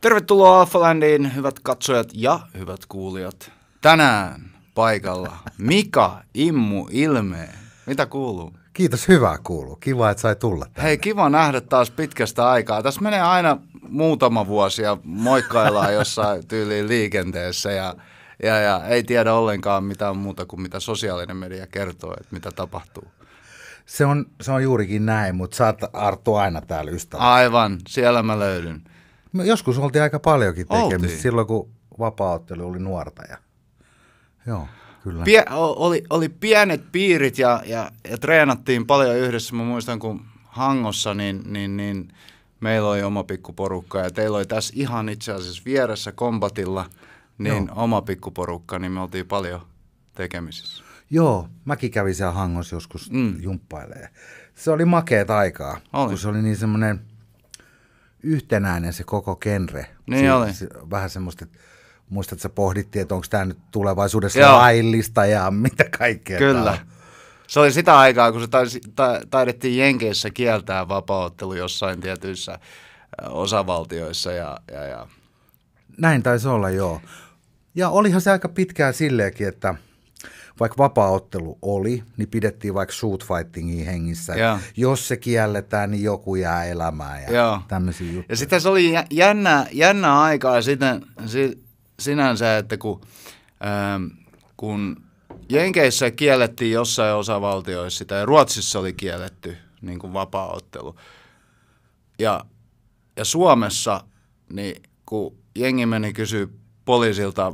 Tervetuloa Alphalandiin, hyvät katsojat ja hyvät kuulijat. Tänään paikalla Mika Immu Ilme. Mitä kuuluu? Kiitos, hyvää kuuluu. Kiva, että sai tulla tänne. Hei, kiva nähdä taas pitkästä aikaa. Tässä menee aina muutama vuosi ja moikkaillaan jossain tyyliin liikenteessä ja, ja, ja ei tiedä ollenkaan mitään muuta kuin mitä sosiaalinen media kertoo, että mitä tapahtuu. Se on, se on juurikin näin, mutta sä oot Arttu aina täällä ystävä. Aivan, siellä mä löydyn. Me joskus oltiin aika paljonkin tekemistä silloin, kun vapaaottelu oli nuorta. Ja... Joo, kyllä. Pie, oli, oli pienet piirit ja, ja, ja treenattiin paljon yhdessä. Mä muistan, kun Hangossa, niin, niin, niin meillä oli oma pikkuporukka ja teillä oli tässä ihan itse asiassa vieressä kombatilla niin Joo. oma pikkuporukka, niin me oltiin paljon tekemisissä. Joo, mäkin kävin siellä Hangossa joskus mm. jumppailee. Se oli makeet aikaa, oli. kun se oli niin semmoinen yhtenäinen se koko kenre, Niin se, oli. Se, vähän semmoista, että muistat, sä pohdittiin, että onko tämä nyt tulevaisuudessa Joo. laillista ja mitä kaikkea. Kyllä. Tää. Se oli sitä aikaa, kun se taisi, ta, taidettiin Jenkeissä kieltää vapauttelu jossain tietyissä osavaltioissa. Ja, ja, ja. Näin taisi olla, joo. Ja olihan se aika pitkään silleenkin, että – vaikka vapaaottelu oli, niin pidettiin vaikka shoot fightingia hengissä. Ja. Jos se kielletään, niin joku jää elämään ja, ja. tämmöisiä juttuja. Ja sitten se oli jännä, jännä aikaa sitten, si, sinänsä, että kun, ähm, kun Jenkeissä kiellettiin jossain osavaltioissa sitä ja Ruotsissa oli kielletty niin kuin vapaaottelu. Ja, ja Suomessa, niin kun jengi meni kysyä poliisilta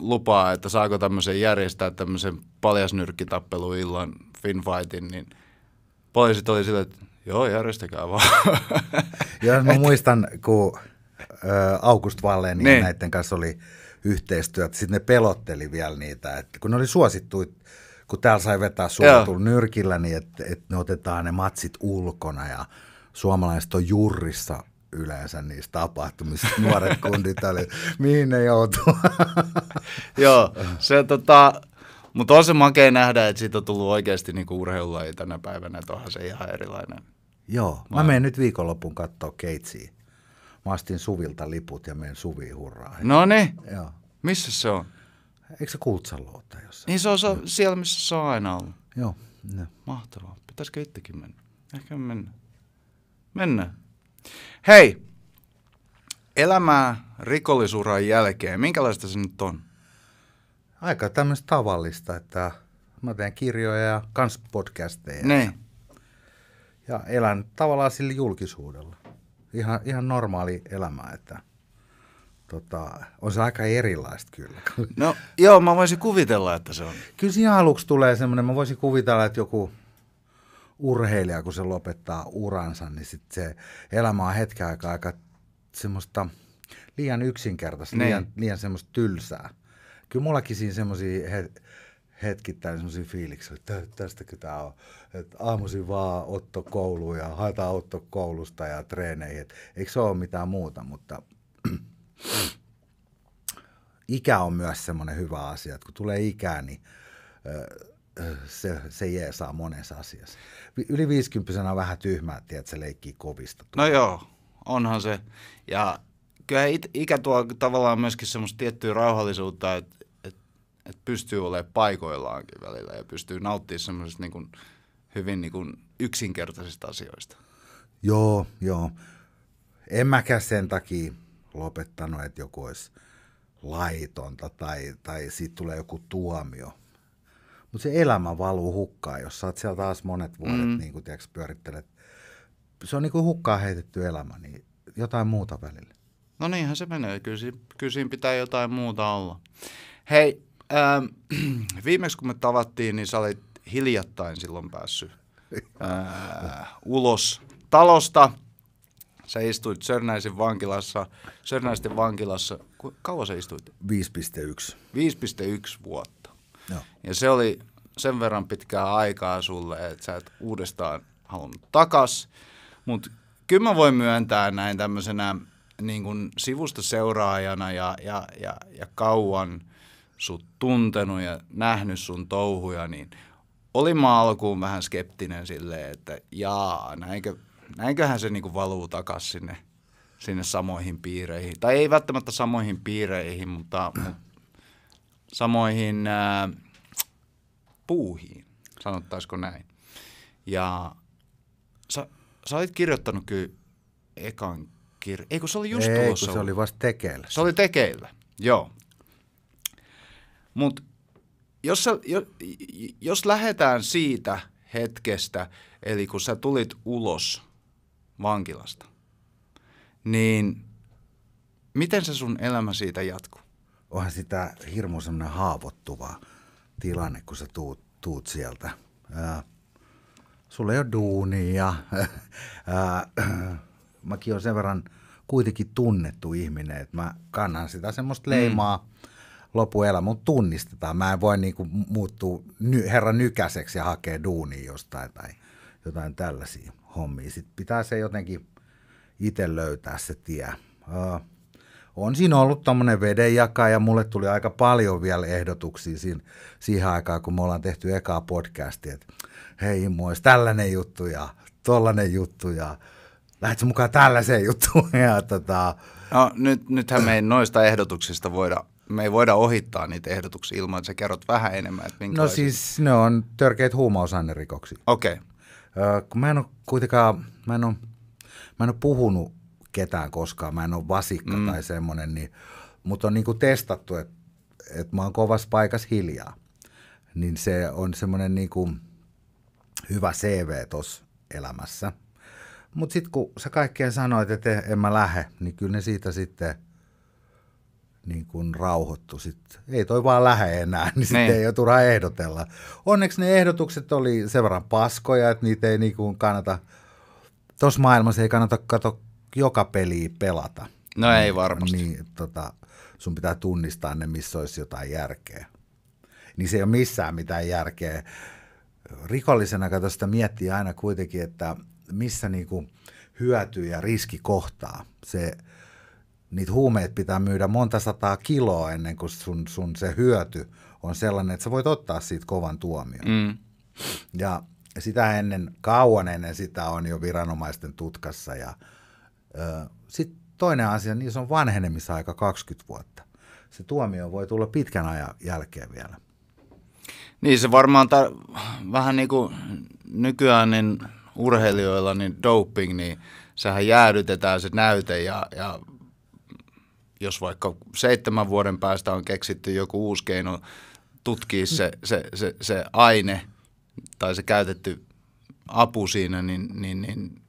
lupaa, että saako tämmöisen järjestää tämmöisen paljasnyrkkitappeluillan Finfightin, niin poliisit oli sillä, että joo, järjestäkää vaan. Joo, mä muistan, kun August Valleen niin. niin. näiden kanssa oli että sitten ne pelotteli vielä niitä, että kun ne oli suosittu, kun täällä sai vetää suojatulla nyrkillä, niin että et ne otetaan ne matsit ulkona ja suomalaiset on jurrissa yleensä niissä tapahtumissa nuoret kundit oli, mihin ne joutuu. Joo, se tota, mutta on se makea nähdä, että siitä on tullut oikeasti niinku urheilulaji tänä päivänä, että onhan se ihan erilainen. Joo, mä, menen nyt viikonlopun katsoa keitsiä. Mä astin Suvilta liput ja menen Suviin hurraa. No niin, missä se on? Eikö se ole jossain? Niin se on se, no. siellä, missä se on aina ollut. Joo. No. Mahtavaa. Pitäisikö itsekin mennä? Ehkä mennä. Mennään. Hei, elämää rikollisuuden jälkeen, minkälaista se nyt on? Aika tämmöistä tavallista, että mä teen kirjoja ja kans podcasteja. Ne. Niin. Ja elän tavallaan sillä julkisuudella. Ihan, ihan normaali elämä, että tota, on se aika erilaista kyllä. No joo, mä voisin kuvitella, että se on. Kyllä siinä aluksi tulee semmoinen, mä voisin kuvitella, että joku urheilija, kun se lopettaa uransa, niin sit se elämä on hetken aikaa aika semmoista liian yksinkertaista, niin. liian, liian semmoista tylsää. Kyllä mullakin siinä semmoisia he, hetkittäin semmoisia fiiliksiä, että tästäkö tämä on. Että aamuisin vaan Otto kouluun ja haetaan Otto koulusta ja treeneihin. Et eikö se ole mitään muuta, mutta ikä on myös semmoinen hyvä asia, että kun tulee ikää, niin se, se jeesaa monessa asiassa yli 50 on vähän tyhmää, että se leikkii kovista. Tuo. No joo, onhan se. Ja kyllä it, ikä tuo tavallaan myöskin semmoista tiettyä rauhallisuutta, että et, et pystyy olemaan paikoillaankin välillä ja pystyy nauttimaan semmoisista niin hyvin niin kuin yksinkertaisista asioista. Joo, joo. En mäkään sen takia lopettanut, että joku olisi laitonta tai, tai siitä tulee joku tuomio mutta se elämä valuu hukkaan, jos sä oot siellä taas monet vuodet mm. niin kuin, tiiäks, pyörittelet. Se on niin kuin hukkaan heitetty elämä, niin jotain muuta välillä. No niinhän se menee, kyllä siinä, kyllä siinä pitää jotain muuta olla. Hei, ähm, viimeksi kun me tavattiin, niin sä olit hiljattain silloin päässyt äh, ulos talosta. Sä istuit Sörnäisen vankilassa, Sörnäisten vankilassa, kauan sä istuit? 5,1. 5,1 vuotta. Ja se oli sen verran pitkää aikaa sulle, että sä et uudestaan halunnut takas. Mutta kyllä mä voin myöntää näin tämmöisenä niin kuin sivusta seuraajana ja, ja, ja, ja kauan sut tuntenut ja nähnyt sun touhuja, niin olin mä alkuun vähän skeptinen silleen, että jaa, näinkö, näinköhän se niin kuin valuu takas sinne, sinne samoihin piireihin. Tai ei välttämättä samoihin piireihin, mutta, mutta samoihin ää, äh, puuhiin, sanottaisiko näin. Ja sä, sä olit kirjoittanut kyllä ekan kirjan. Eikö se oli just Ei, tulossa. Kun se oli vasta tekeillä. Se oli tekeillä, joo. Mutta jos, jos, jos lähdetään siitä hetkestä, eli kun sä tulit ulos vankilasta, niin miten se sun elämä siitä jatkuu? onhan sitä hirmu semmoinen haavoittuva tilanne, kun sä tuut, tuut sieltä. Ää, sulla ei ole duunia. Ää, mäkin olen sen verran kuitenkin tunnettu ihminen, että mä kannan sitä semmoista mm. leimaa mm. lopuelämä, mutta tunnistetaan. Mä en voi niinku muuttua ny, herran nykäiseksi ja hakea duunia jostain tai jotain tällaisia hommia. Sitten pitää se jotenkin itse löytää se tie. Ää, on siinä ollut tuommoinen vedenjakaja. Mulle tuli aika paljon vielä ehdotuksia siinä, siihen aikaan, kun me ollaan tehty ekaa podcastia. Että hei Immo, olisi tällainen juttu ja tollainen juttu ja lähdetkö mukaan tällaiseen juttuun? Ja, tota... no, nyt, nythän me ei noista ehdotuksista voida me ei voida ohittaa niitä ehdotuksia ilman, että sä kerrot vähän enemmän. Että no siis ne on törkeitä huumausainerikoksi. Okei. Okay. Öö, mä en ole kuitenkaan, mä en ole, mä en ole puhunut ketään koskaan, mä en ole vasikka mm. tai semmoinen, niin, mutta on niin kuin testattu, että et mä oon kovassa paikassa hiljaa. Niin se on semmoinen niin kuin hyvä CV tuossa elämässä. Mutta sitten kun sä kaikkeen sanoit, että e, en mä lähe, niin kyllä ne siitä sitten niin kuin rauhoittu. Sitten ei toi vaan lähe enää, niin sitten niin. ei ole turha ehdotella. Onneksi ne ehdotukset oli sen verran paskoja, että niitä ei niin kuin kannata, tuossa maailmassa ei kannata katsoa joka peliä pelata. No ei niin, varmasti. Niin, tota, sun pitää tunnistaa ne, missä olisi jotain järkeä. Niin se ei ole missään mitään järkeä. Rikollisena katsoa miettii aina kuitenkin, että missä niinku hyöty ja riski kohtaa. Se, niitä huumeet pitää myydä monta sataa kiloa ennen kuin sun, sun se hyöty on sellainen, että sä voit ottaa siitä kovan tuomion. Mm. Ja sitä ennen, kauan ennen sitä on jo viranomaisten tutkassa ja – sitten toinen asia, niin se on vanhenemisaika 20 vuotta. Se tuomio voi tulla pitkän ajan jälkeen vielä. Niin se varmaan tar- vähän niin kuin nykyään niin urheilijoilla niin doping, niin sehän jäädytetään se näyte ja, ja jos vaikka seitsemän vuoden päästä on keksitty joku uusi keino tutkia se, se, se, se aine tai se käytetty apu siinä, niin, niin, niin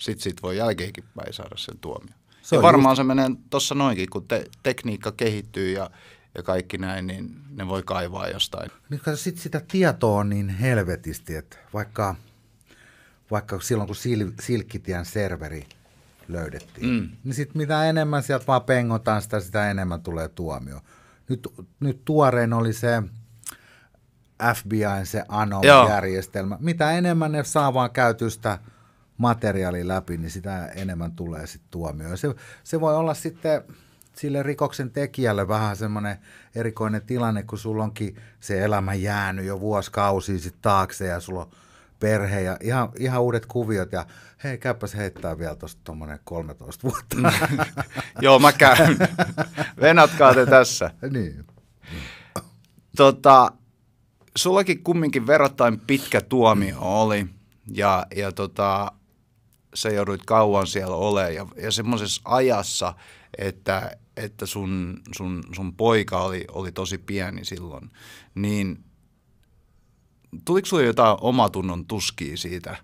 sitten siitä voi jälkeenkin päin saada sen tuomio. Se ja varmaan just... se menee tuossa noinkin, kun te- tekniikka kehittyy ja, ja kaikki näin, niin ne voi kaivaa jostain. Mikä sitten sitä tietoa on niin helvetisti, että vaikka, vaikka silloin kun sil- Silkkitien serveri löydettiin, mm. niin sitten mitä enemmän sieltä vaan pengotaan sitä, sitä enemmän tulee tuomio. Nyt, nyt tuorein oli se FBIn se Anom-järjestelmä. Mitä enemmän ne saa vaan käytystä materiaali läpi, niin sitä enemmän tulee sitten tuomio. Se, se voi olla sitten sille rikoksen tekijälle vähän semmoinen erikoinen tilanne, kun sulla onkin se elämä jäänyt jo vuosikausia sitten taakse ja sulla on perhe ja ihan, ihan uudet kuviot ja hei, käypäs heittää vielä tuosta tuommoinen 13 vuotta. Joo, mä käyn. Venatkaa te tässä. niin. Tota, sullakin kumminkin verrattain pitkä tuomio oli ja, ja tota, sä joudut kauan siellä olemaan ja, ja semmoisessa ajassa, että, että sun, sun, sun poika oli, oli tosi pieni silloin, niin tuliko sulla jotain omatunnon tuskia siitä,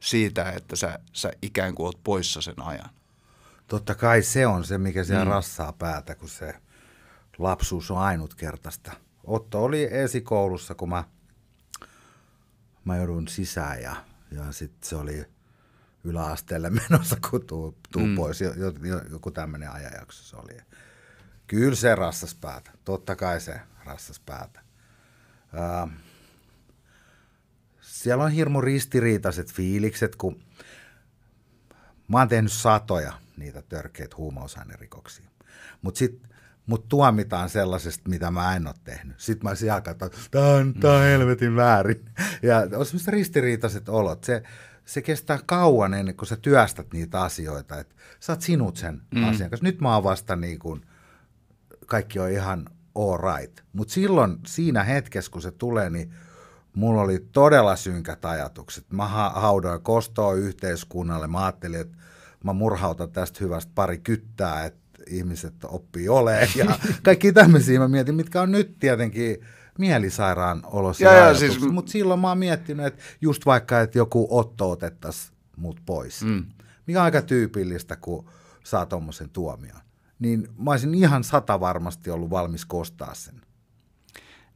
siitä että sä, sä ikään kuin oot poissa sen ajan? Totta kai se on se, mikä siellä mm. rassaa päätä, kun se lapsuus on ainutkertaista. Otto oli esikoulussa, kun mä, mä joudun sisään ja, ja sitten se oli – yläasteelle menossa, kun tuu, tuu mm. pois. Joku tämmöinen ajanjakso se oli. Kyllä se rassas päätä. Totta kai se rassas päätä. Ähm, siellä on hirmu ristiriitaiset fiilikset, kun mä oon tehnyt satoja niitä törkeitä huumausainerikoksia. Mutta sitten mut tuomitaan sellaisesta, mitä mä en ole tehnyt. Sitten mä siellä katson, tää on, tää on mm. helvetin väärin. Ja on semmoista ristiriitaiset olot. Se, se kestää kauan ennen kuin sä työstät niitä asioita, että sä oot sinut sen mm. asian kanssa. Nyt mä oon vasta niin kuin, kaikki on ihan all right. Mutta silloin siinä hetkessä, kun se tulee, niin mulla oli todella synkät ajatukset. Mä haudoin kostoa yhteiskunnalle. Mä ajattelin, että mä murhautan tästä hyvästä pari kyttää, että ihmiset oppii olemaan ja kaikki tämmöisiä mä mietin, mitkä on nyt tietenkin mielisairaan olossa. Siis... Mutta silloin mä oon miettinyt, että just vaikka, että joku otto otettaisiin mut pois, mm. mikä on aika tyypillistä, kun saa tuommoisen tuomion, niin mä olisin ihan sata varmasti ollut valmis kostaa sen.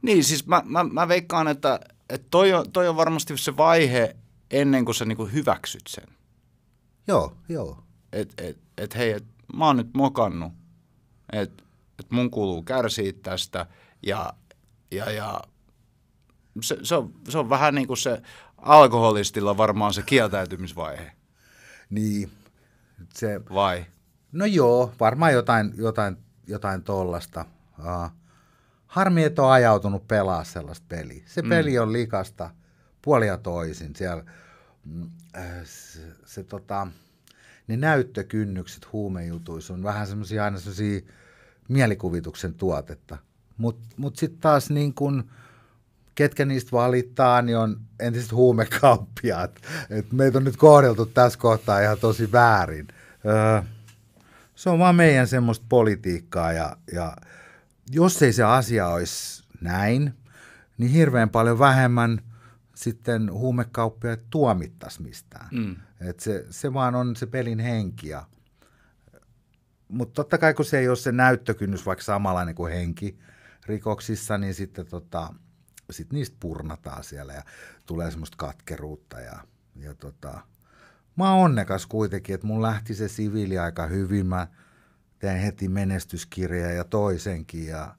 Niin, siis mä, mä, mä veikkaan, että, että toi, on, toi on varmasti se vaihe ennen kuin sä niinku hyväksyt sen. Joo, joo. Että et, et, hei, et, mä oon nyt mokannut, että et mun kuuluu kärsiä tästä ja ja, ja se, se, on, se on vähän niin kuin se alkoholistilla varmaan se kieltäytymisvaihe. Niin. Se, Vai? No joo, varmaan jotain, jotain, jotain tollasta. Uh, harmi, että on ajautunut pelaa sellaista peliä. Se mm. peli on likasta puolia toisin. Siellä, mm, äh, se, se tota, ne näyttökynnykset huumejutuissa on vähän semmoisia aina semmoisia mielikuvituksen tuotetta. Mutta mut, sitten taas niin kun, ketkä niistä valittaa, niin on entiset huumekauppiaat. Et meitä on nyt kohdeltu tässä kohtaa ihan tosi väärin. Öö, se on vaan meidän semmoista politiikkaa ja, ja jos ei se asia olisi näin, niin hirveän paljon vähemmän sitten huumekauppia tuomittaisi mistään. Mm. Et se, se vaan on se pelin henki. Mutta totta kai kun se ei ole se näyttökynnys vaikka samanlainen kuin henki, rikoksissa, niin sitten tota, sit niistä purnataan siellä ja tulee semmoista katkeruutta. Ja, ja tota, mä oon onnekas kuitenkin, että mun lähti se siviili aika hyvin. Mä tein heti menestyskirjaa ja toisenkin ja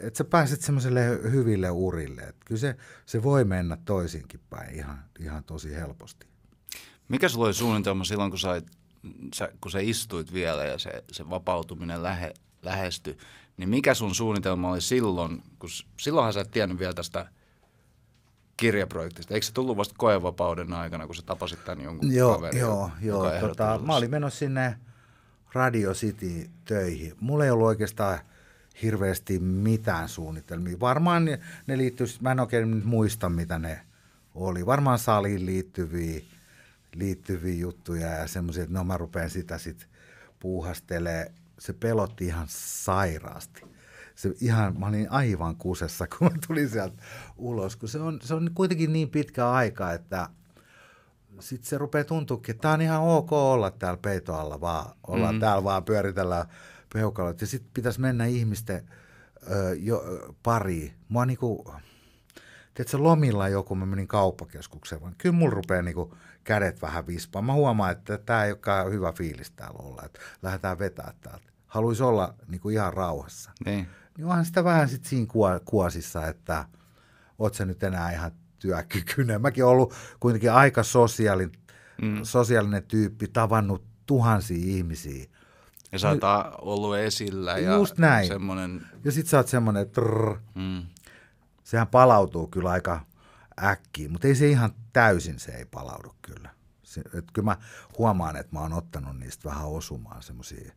että sä pääset semmoiselle hyville urille. Et kyllä se, se voi mennä toisinkin päin ihan, ihan tosi helposti. Mikä sulla oli suunnitelma silloin, kun, sä, sä, kun sä istuit vielä ja se, se vapautuminen lähe, lähestyi? Niin mikä sun suunnitelma oli silloin, kun silloinhan sä et tiennyt vielä tästä kirjaprojektista. Eikö se tullut vasta koevapauden aikana, kun sä tapasit tämän jonkun joo, kaverin? Joo, joo. Tota, mä olin menossa sinne Radio City töihin. Mulla ei ollut oikeastaan hirveästi mitään suunnitelmia. Varmaan ne, ne liittyy, mä en oikein muista mitä ne oli. Varmaan saliin liittyviä, liittyviä juttuja ja semmoisia, että no mä rupean sitä sitten puuhastelemaan se pelotti ihan sairaasti. Se ihan, mä olin aivan kusessa, kun mä tulin sieltä ulos, kun se on, se on kuitenkin niin pitkä aika, että sitten se rupeaa tuntuukin, että tämä on ihan ok olla täällä peitoalla vaan, olla mm-hmm. täällä vaan pyöritellä peukalot. Ja sitten pitäisi mennä ihmisten ö, jo, pariin. Mua niinku, tiedätkö, lomilla joku, mä menin kauppakeskukseen, vaan kyllä mulla rupeaa niinku kädet vähän vispaan. Mä huomaan, että tämä ei olekaan hyvä fiilis täällä olla, että lähdetään vetää täältä. Haluaisi olla niin kuin ihan rauhassa. Niin. niin onhan sitä vähän sitten siinä kuosissa, että oot sä nyt enää ihan työkykyinen. Mäkin olen ollut kuitenkin aika sosiaalin, mm. sosiaalinen tyyppi, tavannut tuhansia ihmisiä. Ja sä oot ollut esillä ja Just näin. Semmonen... Ja sit sä oot semmoinen, että Mm. Sehän palautuu kyllä aika äkkiä, mutta ei se ihan täysin se ei palaudu kyllä. Se, et kyllä mä huomaan, että mä oon ottanut niistä vähän osumaan semmoisia.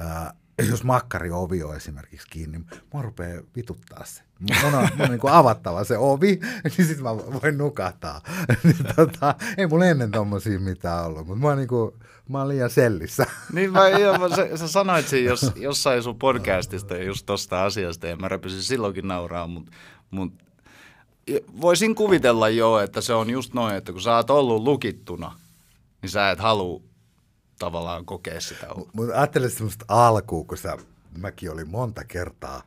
Äh, jos makkari ovi on esimerkiksi kiinni, niin mä rupeaa vituttaa se. Mun on, mun on niin kuin avattava se ovi, niin sitten mä voin nukahtaa. niin, tota, ei mulla ennen tommosia mitään ollut, mutta mä oon, niin kuin, mä oon liian sellissä. niin mä, joo, mä, sä, sä sanoit siinä jos, jossain sun podcastista just tosta asiasta ja mä räpysin silloinkin nauraa, mutta mut, mut voisin kuvitella jo, että se on just noin, että kun sä oot ollut lukittuna, niin sä et halua tavallaan kokea sitä. Mutta ajattelin semmoista alkuun, kun sä, mäkin olin monta kertaa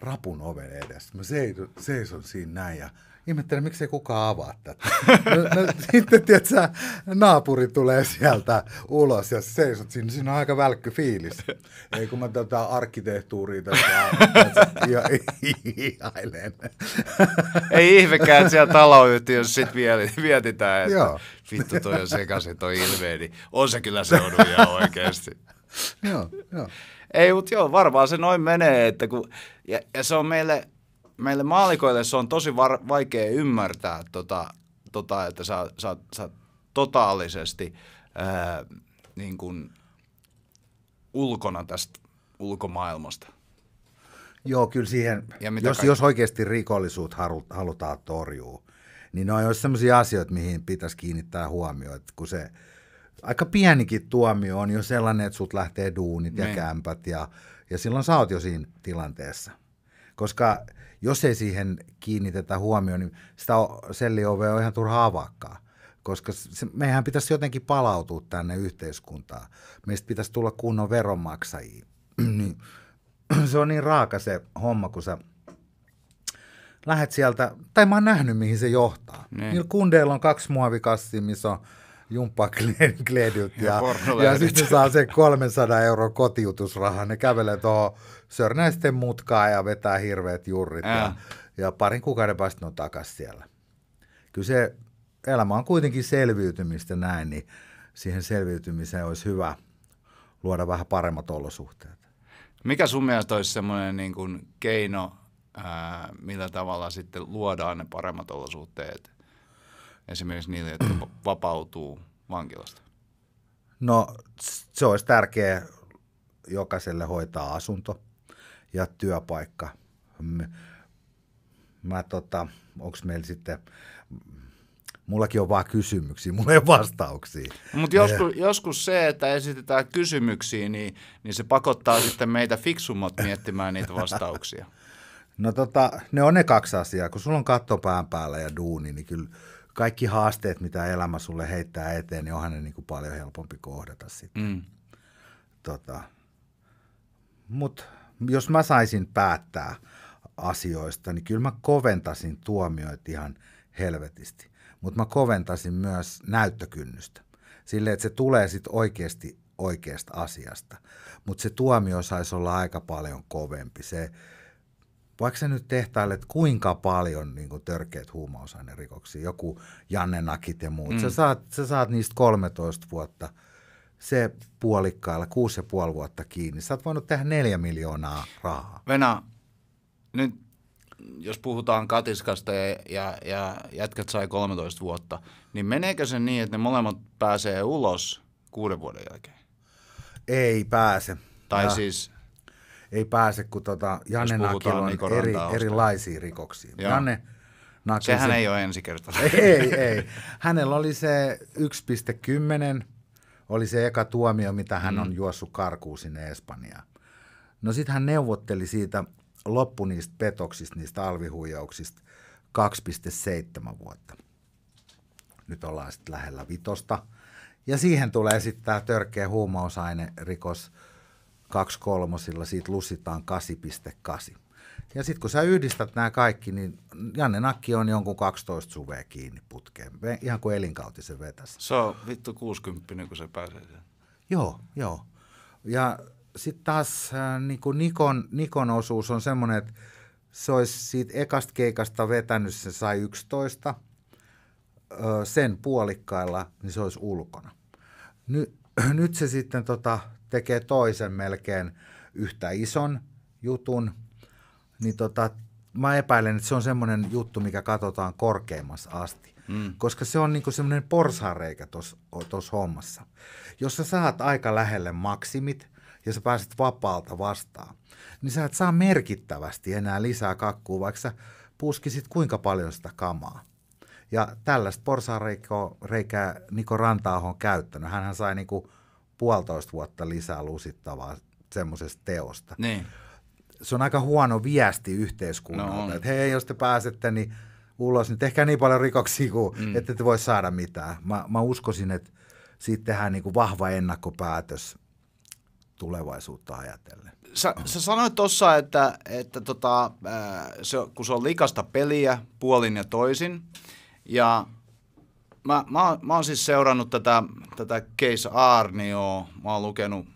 rapun oven edessä. Mä seison, seison siinä näin ja – ihmettelen, miksei kukaan avaa tätä. No, no, sitten, tiedätkö, naapuri tulee sieltä ulos ja seisot siinä, siinä on aika välkky fiilis. Ei kun mä tätä tota arkkitehtuuria tässä tota, ihailen. Ei ihmekään, että siellä taloyhtiössä sit vietitään, että Joo. vittu toi on sekaisin toi ilmeeni. On se kyllä ihan oikeasti. Joo, jo. Ei, mutta joo, varmaan se noin menee, että kun, ja, ja se on meille meille maalikoille se on tosi var- vaikea ymmärtää, tota, tota, että sä, sä, sä totaalisesti ää, niin kuin ulkona tästä ulkomaailmasta. Joo, kyllä siihen, ja jos, jos oikeasti rikollisuut halutaan torjua, niin ne on jo sellaisia asioita, mihin pitäisi kiinnittää huomiota, kun se aika pienikin tuomio on jo sellainen, että sut lähtee duunit ja ne. Niin. kämpät ja, ja silloin sä oot jo siinä tilanteessa koska jos ei siihen kiinnitetä huomioon, niin sitä selliovea on ihan turha avakkaa koska se, mehän pitäisi jotenkin palautua tänne yhteiskuntaan. Meistä pitäisi tulla kunnon veronmaksajia. Niin se on niin raaka se homma, kun sä lähet sieltä, tai mä oon nähnyt mihin se johtaa. Niin. Niillä kundeilla on kaksi muovikassia, missä on jumppakledyt ja, ja, ja sitten saa sen 300 euron kotiutusrahan. Ne kävelee tuohon sitten mutkaa ja vetää hirveät jurrit. Ja, ja parin kuukauden päästä ne on takas siellä. Kyllä se elämä on kuitenkin selviytymistä näin, niin siihen selviytymiseen olisi hyvä luoda vähän paremmat olosuhteet. Mikä sun mielestä olisi semmoinen niin kuin keino, ää, millä tavalla sitten luodaan ne paremmat olosuhteet esimerkiksi niille, jotka vapautuu vankilasta? No se olisi tärkeää jokaiselle hoitaa asunto – ja työpaikka. Mä tota, onks meillä sitten, mullakin on vaan kysymyksiä, mulla ei vastauksia. Mutta joskus, joskus se, että esitetään kysymyksiä, niin, niin se pakottaa sitten meitä fiksummat miettimään niitä vastauksia. No tota, ne on ne kaksi asiaa. Kun sulla on katto pään päällä ja duuni, niin kyllä kaikki haasteet, mitä elämä sulle heittää eteen, niin onhan ne niin kuin paljon helpompi kohdata sitten. Mm. Tota, Mutta jos mä saisin päättää asioista, niin kyllä mä koventasin tuomioit ihan helvetisti. Mutta mä koventasin myös näyttökynnystä. Silleen, että se tulee sitten oikeasti oikeasta asiasta. Mutta se tuomio saisi olla aika paljon kovempi. Se, vaikka sä nyt tehtailet kuinka paljon niin kuin törkeät huumausainerikoksia, joku Janne Nakit ja muut, mm. sä, saat, sä saat niistä 13 vuotta – se puolikkaalla kuusi ja puoli vuotta kiinni. Sä oot voinut tehdä neljä miljoonaa rahaa. Venä, nyt jos puhutaan katiskasta ja, ja, ja jätkät sai 13 vuotta, niin meneekö se niin, että ne molemmat pääsee ulos kuuden vuoden jälkeen? Ei pääse. Tai ja siis... Ei pääse, kun tota Janne Nakil on niin eri, erilaisia rikoksia. Joo. Janne Nakil, Sehän se... ei ole ensi kertaa. Ei, ei, ei. Hänellä oli se 1.10 oli se eka tuomio, mitä hän mm. on juossut karkuun sinne Espanjaan. No sitten hän neuvotteli siitä loppu niistä petoksista, niistä alvihuijauksista 2,7 vuotta. Nyt ollaan sitten lähellä vitosta. Ja siihen tulee sitten tämä törkeä huumausainerikos kaksi kolmosilla, siitä lussitaan 8,8. Ja sitten kun sä yhdistät nämä kaikki, niin Janne Nakki on jonkun 12 suvea kiinni putkeen. Ihan kuin elinkautisen vetäs. Se on vittu 60, kun se pääsee siihen. Joo, joo. Ja sitten taas äh, niin kuin Nikon, Nikon osuus on semmoinen, että se olisi siitä ekasta keikasta vetänyt, se sai 11, sen puolikkailla, niin se olisi ulkona. Nyt, nyt se sitten tota, tekee toisen melkein yhtä ison jutun, niin tota, mä epäilen, että se on semmoinen juttu, mikä katsotaan korkeimmassa asti. Mm. Koska se on niinku semmoinen porsareikä tuossa hommassa. Jos sä saat aika lähelle maksimit ja sä pääset vapaalta vastaan, niin sä et saa merkittävästi enää lisää kakkua, vaikka sä puskisit kuinka paljon sitä kamaa. Ja tällaista porsareikää Niko niinku Rantaaho on käyttänyt. Hänhän sai niinku puolitoista vuotta lisää lusittavaa semmoisesta teosta. Niin se on aika huono viesti no yhteiskunnalta, no. että hei, jos te pääsette niin ulos, niin tehkää niin paljon rikoksia, kuin, mm. että te voi saada mitään. Mä, mä uskoisin, että siitä tehdään niin kuin vahva ennakkopäätös tulevaisuutta ajatellen. Sä, sä sanoit tuossa, että, että tota, se, kun se on likasta peliä puolin ja toisin, ja mä, mä, mä oon siis seurannut tätä, tätä Case Arnioa, mä oon lukenut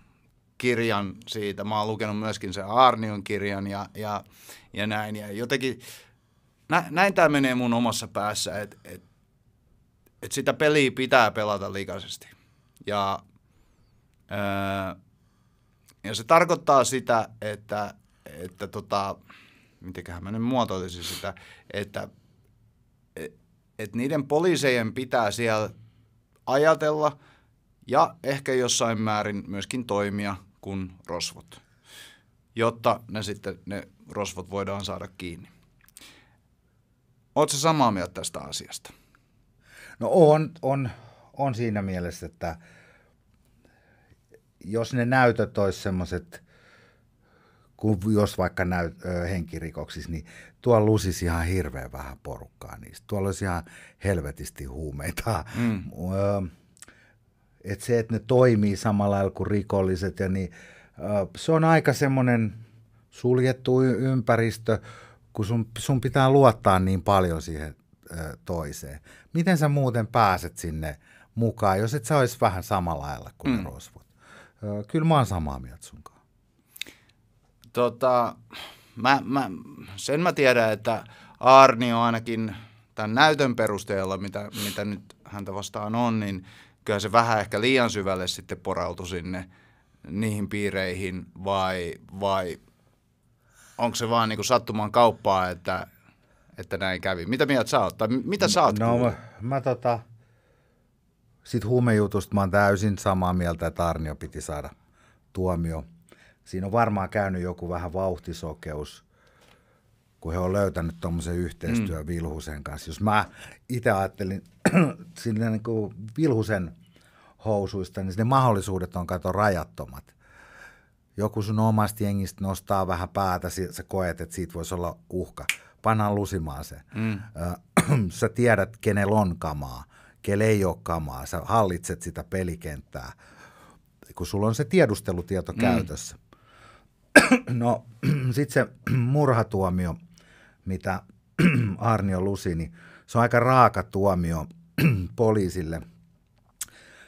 kirjan siitä. Mä oon lukenut myöskin sen Arnion kirjan ja, ja, ja näin. Ja jotenkin nä, näin tämä menee mun omassa päässä, että et, et sitä peliä pitää pelata likaisesti. Ja, öö, ja se tarkoittaa sitä, että, että tota, mitenköhän mä nyt muotoilisin sitä, että et, et niiden poliisejen pitää siellä ajatella – ja ehkä jossain määrin myöskin toimia kuin rosvot, jotta ne sitten ne rosvot voidaan saada kiinni. Oletko samaa mieltä tästä asiasta? No on, on, on siinä mielessä, että jos ne näytöt olisi semmoiset, kun jos vaikka näyt, ö, henkirikoksissa, niin tuolla lusisi ihan hirveän vähän porukkaa niistä. Tuolla olisi ihan helvetisti huumeita. Mm. Että se, että ne toimii samalla lailla kuin rikolliset ja niin, se on aika semmoinen suljettu ympäristö, kun sun, sun pitää luottaa niin paljon siihen toiseen. Miten sä muuten pääset sinne mukaan, jos et sä olisi vähän samalla lailla kuin mm. ne rosvot? Kyllä mä oon samaa mieltä sun Tota, mä, mä, sen mä tiedän, että Arni on ainakin tämän näytön perusteella, mitä, mitä nyt häntä vastaan on, niin kyllä se vähän ehkä liian syvälle sitten porautui sinne niihin piireihin vai, vai onko se vaan niinku sattuman kauppaa, että, että näin kävi? Mitä mieltä sä oot? Tai mitä sä oot? No, mä, mä tota, sit huumejutusta mä oon täysin samaa mieltä, että Arnio piti saada tuomio. Siinä on varmaan käynyt joku vähän vauhtisokeus – kun he on löytänyt tuommoisen yhteistyön mm. Vilhusen kanssa. Jos mä itse ajattelin sinne niin kuin Vilhusen housuista, niin ne mahdollisuudet on kato rajattomat. Joku sun omasta jengistä nostaa vähän päätä, sä koet, että siitä voisi olla uhka. Pannaan lusimaan se. Mm. sä tiedät, kenellä on kamaa, kenellä ei ole kamaa. Sä hallitset sitä pelikenttää, kun sulla on se tiedustelutieto mm. käytössä. No, sitten se murhatuomio – mitä Arnio lusi, niin se on aika raaka tuomio poliisille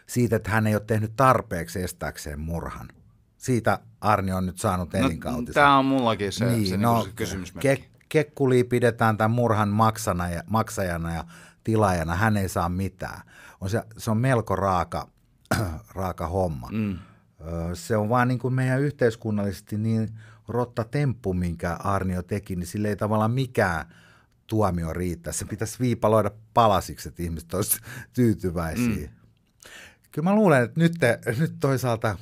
siitä, että hän ei ole tehnyt tarpeeksi estääkseen murhan. Siitä Arni on nyt saanut elinkautisen. No, tämä on mullakin se, niin, se no, niinku kysymys. Ke- Kekkuli pidetään tämän murhan maksana ja, maksajana ja tilaajana. Hän ei saa mitään. On se, se on melko raaka, raaka homma. Mm. Se on vaan niin kuin meidän yhteiskunnallisesti niin – rotta temppu, minkä Arnio teki, niin sille ei tavallaan mikään tuomio riittää. Se pitäisi viipaloida palasiksi, että ihmiset olisivat tyytyväisiä. Mm. Kyllä mä luulen, että nyt, nyt toisaalta,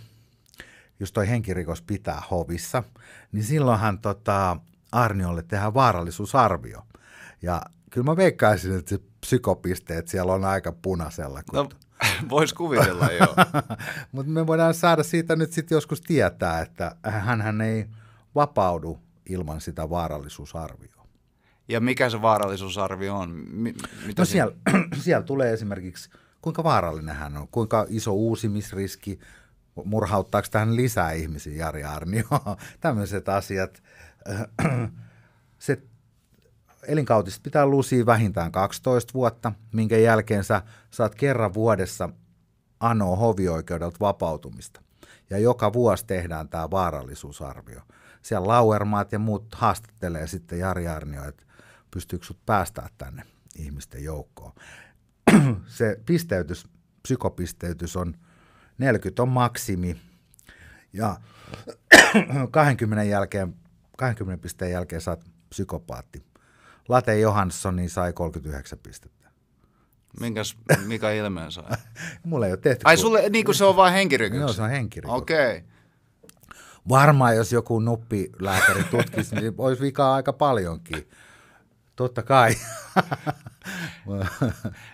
jos toi henkirikos pitää hovissa, niin silloinhan tota Arniolle tehdään vaarallisuusarvio. Ja kyllä mä veikkaisin, että se psykopisteet siellä on aika punaisella. Kun... No, Voisi kuvitella, joo. Mutta me voidaan saada siitä nyt sitten joskus tietää, että hän ei – vapaudu ilman sitä vaarallisuusarvioa. Ja mikä se vaarallisuusarvio on? M- mitä no siellä, siinä... siellä tulee esimerkiksi, kuinka vaarallinen hän on, kuinka iso uusimisriski, murhauttaako tähän lisää ihmisiä, Jari Arnio, tämmöiset asiat. Se elinkautista pitää lusia vähintään 12 vuotta, minkä jälkeen sä saat kerran vuodessa anoa hovioikeudelta vapautumista. Ja joka vuosi tehdään tämä vaarallisuusarvio – siellä Lauermaat ja muut haastattelee sitten Jari Arnio, että pystyykö sut päästää tänne ihmisten joukkoon. se pisteytys, psykopisteytys on 40 on maksimi ja 20 jälkeen 20 pisteen jälkeen saat psykopaatti. Late Johanssoni niin sai 39 pistettä. Minkäs mikä Ilmeen sai? Mulla ei ole tehty. Ai kun... sulle, niin kuin se on vain henkirykyks? Joo, se on henkirykyks. Okei. Okay varmaan jos joku nuppilääkäri tutkisi, niin olisi vikaa aika paljonkin. Totta kai.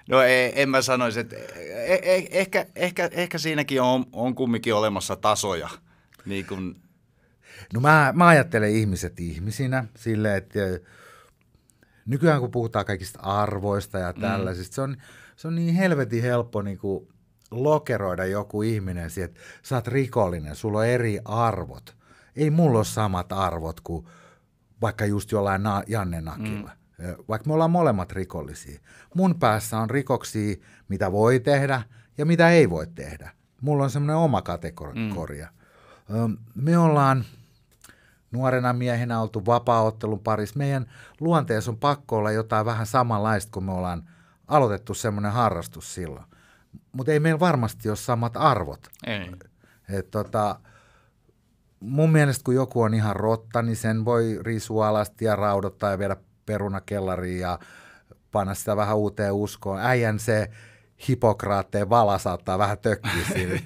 no ei, en mä sanoisi, että eh, ehkä, ehkä, ehkä siinäkin on, on kumminkin olemassa tasoja. Niin kun... No mä, mä ajattelen ihmiset ihmisinä sille, että e, nykyään kun puhutaan kaikista arvoista ja mm. tällaisista, mm. se, on, se on niin helvetin helppo niin kuin lokeroida joku ihminen siihen, että sä oot rikollinen, sulla on eri arvot. Ei mulla ole samat arvot kuin vaikka just jollain na- Janne Nakilla. Mm. Vaikka me ollaan molemmat rikollisia. Mun päässä on rikoksia, mitä voi tehdä ja mitä ei voi tehdä. Mulla on semmoinen oma kategoria. Mm. Me ollaan nuorena miehenä oltu vapaaottelun parissa. Meidän luonteessa on pakko olla jotain vähän samanlaista, kun me ollaan aloitettu semmoinen harrastus silloin mutta ei meillä varmasti ole samat arvot. Ei. Et tota, mun mielestä kun joku on ihan rotta, niin sen voi riisua alasti ja raudottaa ja viedä perunakellariin ja panna sitä vähän uuteen uskoon. Äijän se Hipokraatteen vala saattaa vähän tökkiä siinä.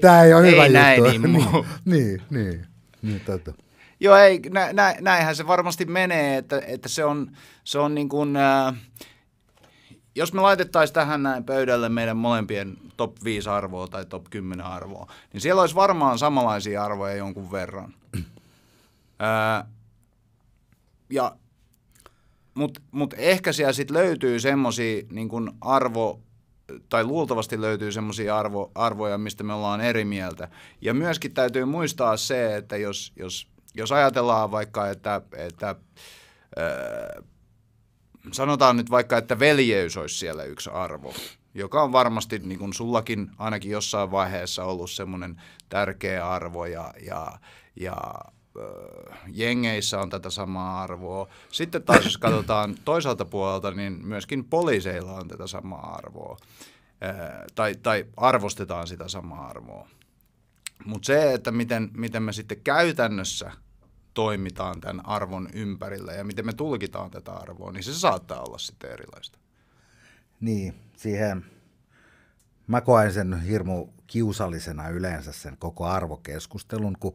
Tämä ei ole ei hyvä näin juttu. Niin, niin, niin, niin, niin totta. Joo, ei, nä, nä, näinhän se varmasti menee, että, että se on, se on niin kuin, äh, jos me laitettaisiin tähän näin pöydälle meidän molempien top 5 arvoa tai top 10 arvoa, niin siellä olisi varmaan samanlaisia arvoja jonkun verran. ja, Mutta mut ehkä siellä sitten löytyy semmoisia niin kun arvo, tai luultavasti löytyy semmoisia arvo, arvoja, mistä me ollaan eri mieltä. Ja myöskin täytyy muistaa se, että jos, jos, jos ajatellaan vaikka, että, että öö, sanotaan nyt vaikka, että veljeys olisi siellä yksi arvo, joka on varmasti niin kuin sullakin ainakin jossain vaiheessa ollut semmoinen tärkeä arvo ja, ja, ja jengeissä on tätä samaa arvoa. Sitten taas jos katsotaan toisaalta puolelta, niin myöskin poliiseilla on tätä samaa arvoa. Tai, tai arvostetaan sitä samaa arvoa. Mutta se, että miten, miten me sitten käytännössä – toimitaan tämän arvon ympärillä ja miten me tulkitaan tätä arvoa, niin se saattaa olla sitten erilaista. Niin, siihen mä koen sen hirmu kiusallisena yleensä sen koko arvokeskustelun, kun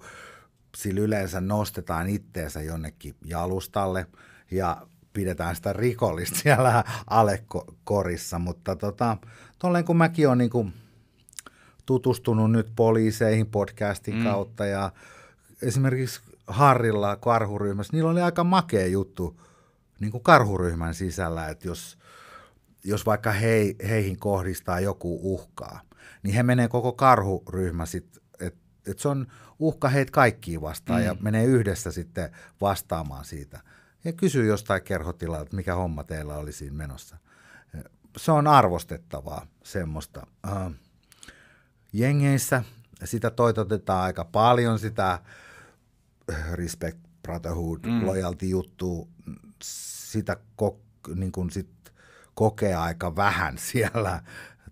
sillä yleensä nostetaan itteensä jonnekin jalustalle ja pidetään sitä rikollista siellä alekorissa, mutta tota, tolleen kun mäkin olen niin tutustunut nyt poliiseihin podcastin mm. kautta ja esimerkiksi Harrilla karhuryhmässä, niillä oli aika makea juttu niin kuin karhuryhmän sisällä, että jos, jos vaikka he, heihin kohdistaa joku uhkaa, niin he menee koko karhuryhmä sitten, että et se on uhka heitä kaikkiin vastaan mm. ja menee yhdessä sitten vastaamaan siitä. Ja kysyy jostain kerhotilalta, että mikä homma teillä oli siinä menossa. Se on arvostettavaa semmoista. Äh, jengeissä sitä toitotetaan aika paljon sitä respect, brotherhood, mm. loyalty juttu, sitä kok, niin kuin sit kokee aika vähän siellä.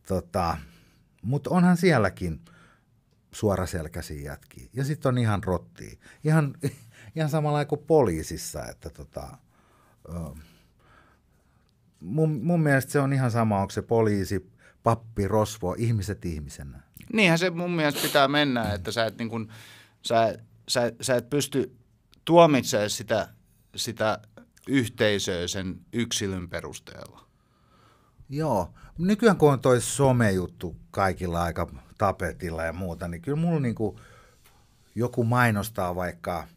Tota, Mutta onhan sielläkin suoraselkäisiä jätkiä. Ja sitten on ihan rottia. Ihan, ihan samalla kuin poliisissa, että tota, mun, mun mielestä se on ihan sama, onko se poliisi, pappi, rosvo, ihmiset ihmisenä. Niinhän se mun mielestä pitää mennä, että sä et niin kun, sä sä, sä et pysty tuomitsemaan sitä, sitä yhteisöä sen yksilön perusteella. Joo. Nykyään kun on toi somejuttu kaikilla aika tapetilla ja muuta, niin kyllä mulla niinku joku mainostaa vaikka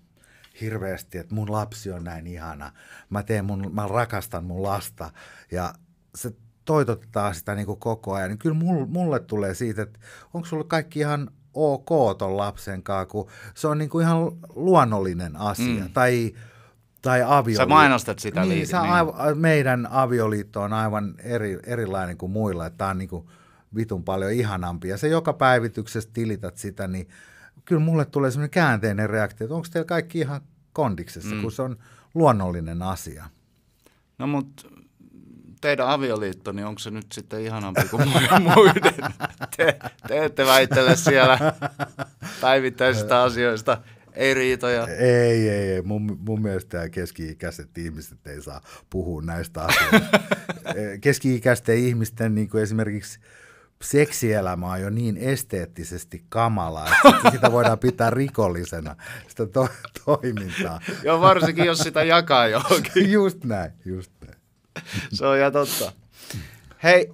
hirveästi, että mun lapsi on näin ihana. Mä, teen mun, mä rakastan mun lasta ja se toitottaa sitä niinku koko ajan. Niin kyllä mulle, tulee siitä, että onko sulla kaikki ihan ok ton lapsen kanssa, kun se on niin kuin ihan luonnollinen asia. Mm. Tai, tai avioliitto. Sä mainostat sitä niin, liitin, sä niin. a, meidän avioliitto on aivan eri, erilainen kuin muilla. Tämä on niin kuin vitun paljon ihanampi. Ja se joka päivityksessä tilität sitä, niin kyllä mulle tulee semmoinen käänteinen reaktio, että onko teillä kaikki ihan kondiksessa, mm. kun se on luonnollinen asia. No mutta teidän avioliitto, niin onko se nyt sitten ihanampi kuin muiden? Te, te ette väittele siellä päivittäisistä asioista ei riitoja. Ei, ei, ei. Mun, mun mielestä keski-ikäiset ihmiset ei saa puhua näistä asioista. keski-ikäisten ihmisten niin kuin esimerkiksi seksielämä on jo niin esteettisesti kamala että sitä voidaan pitää rikollisena, sitä to- toimintaa. Joo, varsinkin jos sitä jakaa johonkin. Just näin, just se on ihan totta. Hei,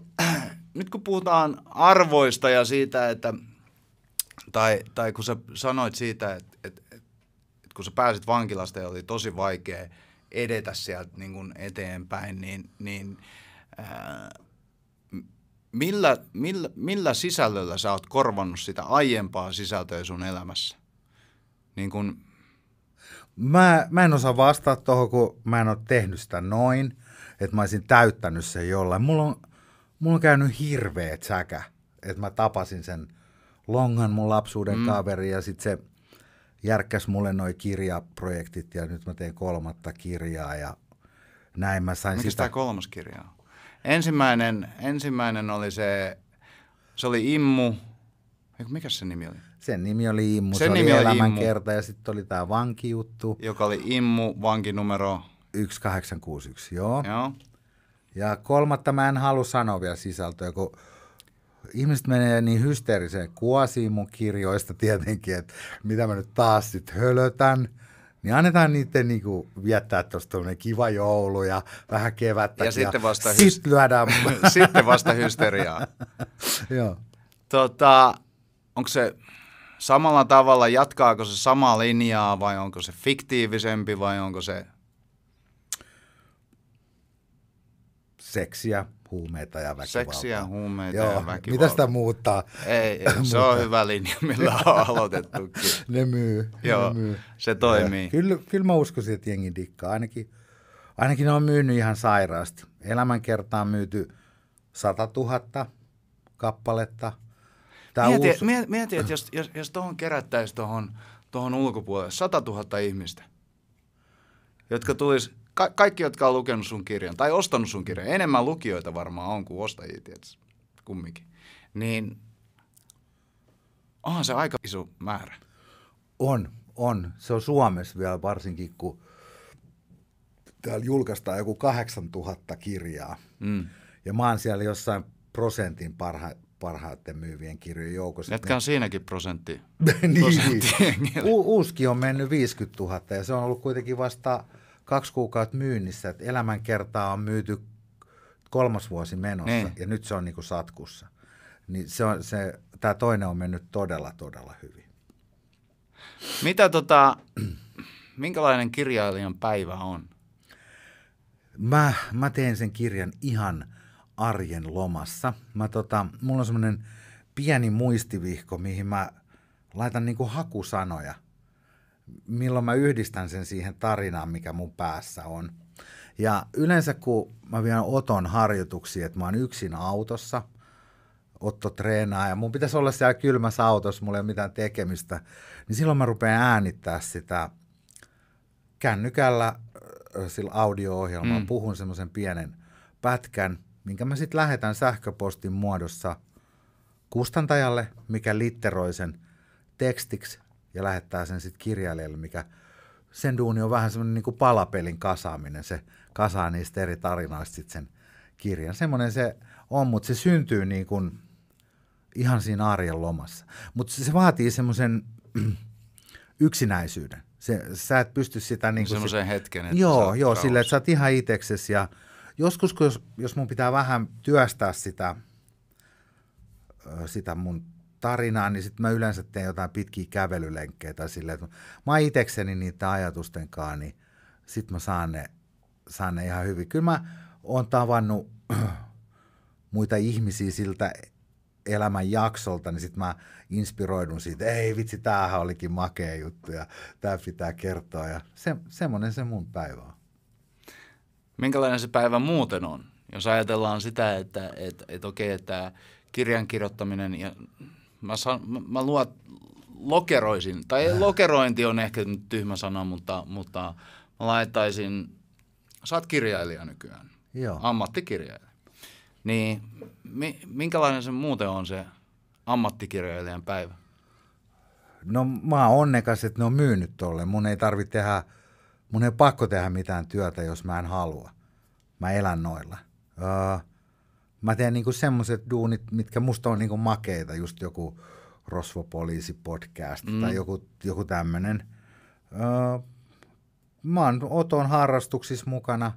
nyt kun puhutaan arvoista ja siitä, että, tai, tai kun sä sanoit siitä, että, että, että kun sä pääsit vankilasta ja oli tosi vaikea edetä sieltä niin kuin eteenpäin, niin, niin ää, äh, millä, millä, millä sisällöllä sä oot korvannut sitä aiempaa sisältöä sun elämässä? Niin kun... mä, mä en osaa vastata tuohon, kun mä en ole tehnyt sitä noin – että mä olisin täyttänyt sen jollain. Mulla on, mulla on käynyt hirveet säkä, että mä tapasin sen Longan mun lapsuuden mm. kaveri ja sitten se järkkäs mulle noi kirjaprojektit ja nyt mä teen kolmatta kirjaa ja näin mä sain Mikä sitä. tämä kolmas kirja on? Ensimmäinen, ensimmäinen oli se, se oli Immu, mikä se nimi oli? Sen nimi oli Immu, sen se nimi oli, oli elämänkerta Immu. ja sitten oli tämä vankijuttu. Joka oli Immu, vankinumero 1861, joo. joo. Ja kolmatta mä en halua sanoa vielä sisältöä, kun ihmiset menee niin hysteeriseen kuosiin mun kirjoista tietenkin, että mitä mä nyt taas sit hölötän. Niin annetaan niiden niinku viettää tuosta kiva joulu ja vähän kevättä. Ja, ja sitten vasta, hyst- sit lyödään. sitten vasta hysteriaa. Joo. Tota, onko se samalla tavalla, jatkaako se samaa linjaa vai onko se fiktiivisempi vai onko se seksiä, huumeita ja väkivaltaa. Seksiä, huumeita Joo, ja väkivaltaa. Mitä sitä muuttaa? Ei, ei se on hyvä linja, millä on aloitettu. ne myy. Joo, ne myy. se toimii. Ja, kyllä, kyllä mä uskoisin, että jengi dikkaa. Ainakin, ainakin ne on myynyt ihan sairaasti. Elämänkertaa on myyty 100 000 kappaletta. Tämä mieti, uusi... mieti, että jos, jos, jos tuohon kerättäisiin tuohon ulkopuolelle 100 000 ihmistä, jotka tulisi ka- kaikki, jotka on lukenut sun kirjan tai ostanut sun kirjan, enemmän lukijoita varmaan on kuin ostajia, tietysti, kumminkin, niin onhan se aika iso määrä. On, on. Se on Suomessa vielä varsinkin, kun täällä julkaistaan joku 8000 kirjaa. Mm. Ja mä oon siellä jossain prosentin parha, parhaiten myyvien kirjojen joukossa. Jätkä on siinäkin prosentti. niin, niin. prosentti U- Uuski on mennyt 50 000 ja se on ollut kuitenkin vasta kaksi kuukautta myynnissä, että elämänkertaa on myyty kolmas vuosi menossa niin. ja nyt se on niin kuin satkussa. Niin se on, se, tämä toinen on mennyt todella, todella hyvin. Mitä tota, minkälainen kirjailijan päivä on? Mä, mä teen sen kirjan ihan arjen lomassa. Mä tota, mulla on semmoinen pieni muistivihko, mihin mä laitan niinku hakusanoja – milloin mä yhdistän sen siihen tarinaan, mikä mun päässä on. Ja yleensä kun mä vien Oton harjoituksia, että mä oon yksin autossa, Otto treenaa ja mun pitäisi olla siellä kylmässä autossa, mulla ei ole mitään tekemistä, niin silloin mä rupean äänittää sitä kännykällä sillä audio-ohjelmaa, mm. puhun semmoisen pienen pätkän, minkä mä sitten lähetän sähköpostin muodossa kustantajalle, mikä litteroi sen tekstiksi ja lähettää sen sitten kirjailijalle, mikä sen duuni on vähän semmoinen niin palapelin kasaaminen. Se kasaa niistä eri tarinoista sitten sen kirjan. Semmoinen se on, mutta se syntyy niin kuin ihan siinä arjen lomassa. Mutta se vaatii semmoisen yksinäisyyden. Se, sä et pysty sitä... Niin semmoisen sit, hetken, että Joo, joo raus. sille, että sä oot ihan itseksesi ja joskus, kun jos, jos mun pitää vähän työstää sitä, sitä mun tarinaa, niin sitten mä yleensä teen jotain pitkiä kävelylenkkejä tai silleen, että mä oon itekseni niitä kanssa, niin sitten mä saan ne, saan ne ihan hyvin. Kyllä mä oon tavannut muita ihmisiä siltä elämän jaksolta, niin sitten mä inspiroidun siitä, ei vitsi, tämähän olikin makea juttu ja tämä pitää kertoa ja se, semmoinen se mun päivä on. Minkälainen se päivä muuten on? Jos ajatellaan sitä, että et, että okei, että kirjan kirjoittaminen ja Mä, san, mä, mä luot, lokeroisin, tai äh. lokerointi on ehkä tyhmä sana, mutta, mutta mä laittaisin, sä oot kirjailija nykyään, Joo. ammattikirjailija. Niin mi, minkälainen se muuten on se ammattikirjailijan päivä? No mä oon onnekas, että ne on myynyt tolle. Mun ei tarvitse tehdä, mun ei pakko tehdä mitään työtä, jos mä en halua. Mä elän noilla. Öö, Mä teen niinku semmoiset duunit, mitkä musta on niinku makeita, just joku rosvopoliisi-podcast mm. tai joku, joku tämmöinen. Öö, mä oon Oton harrastuksissa mukana.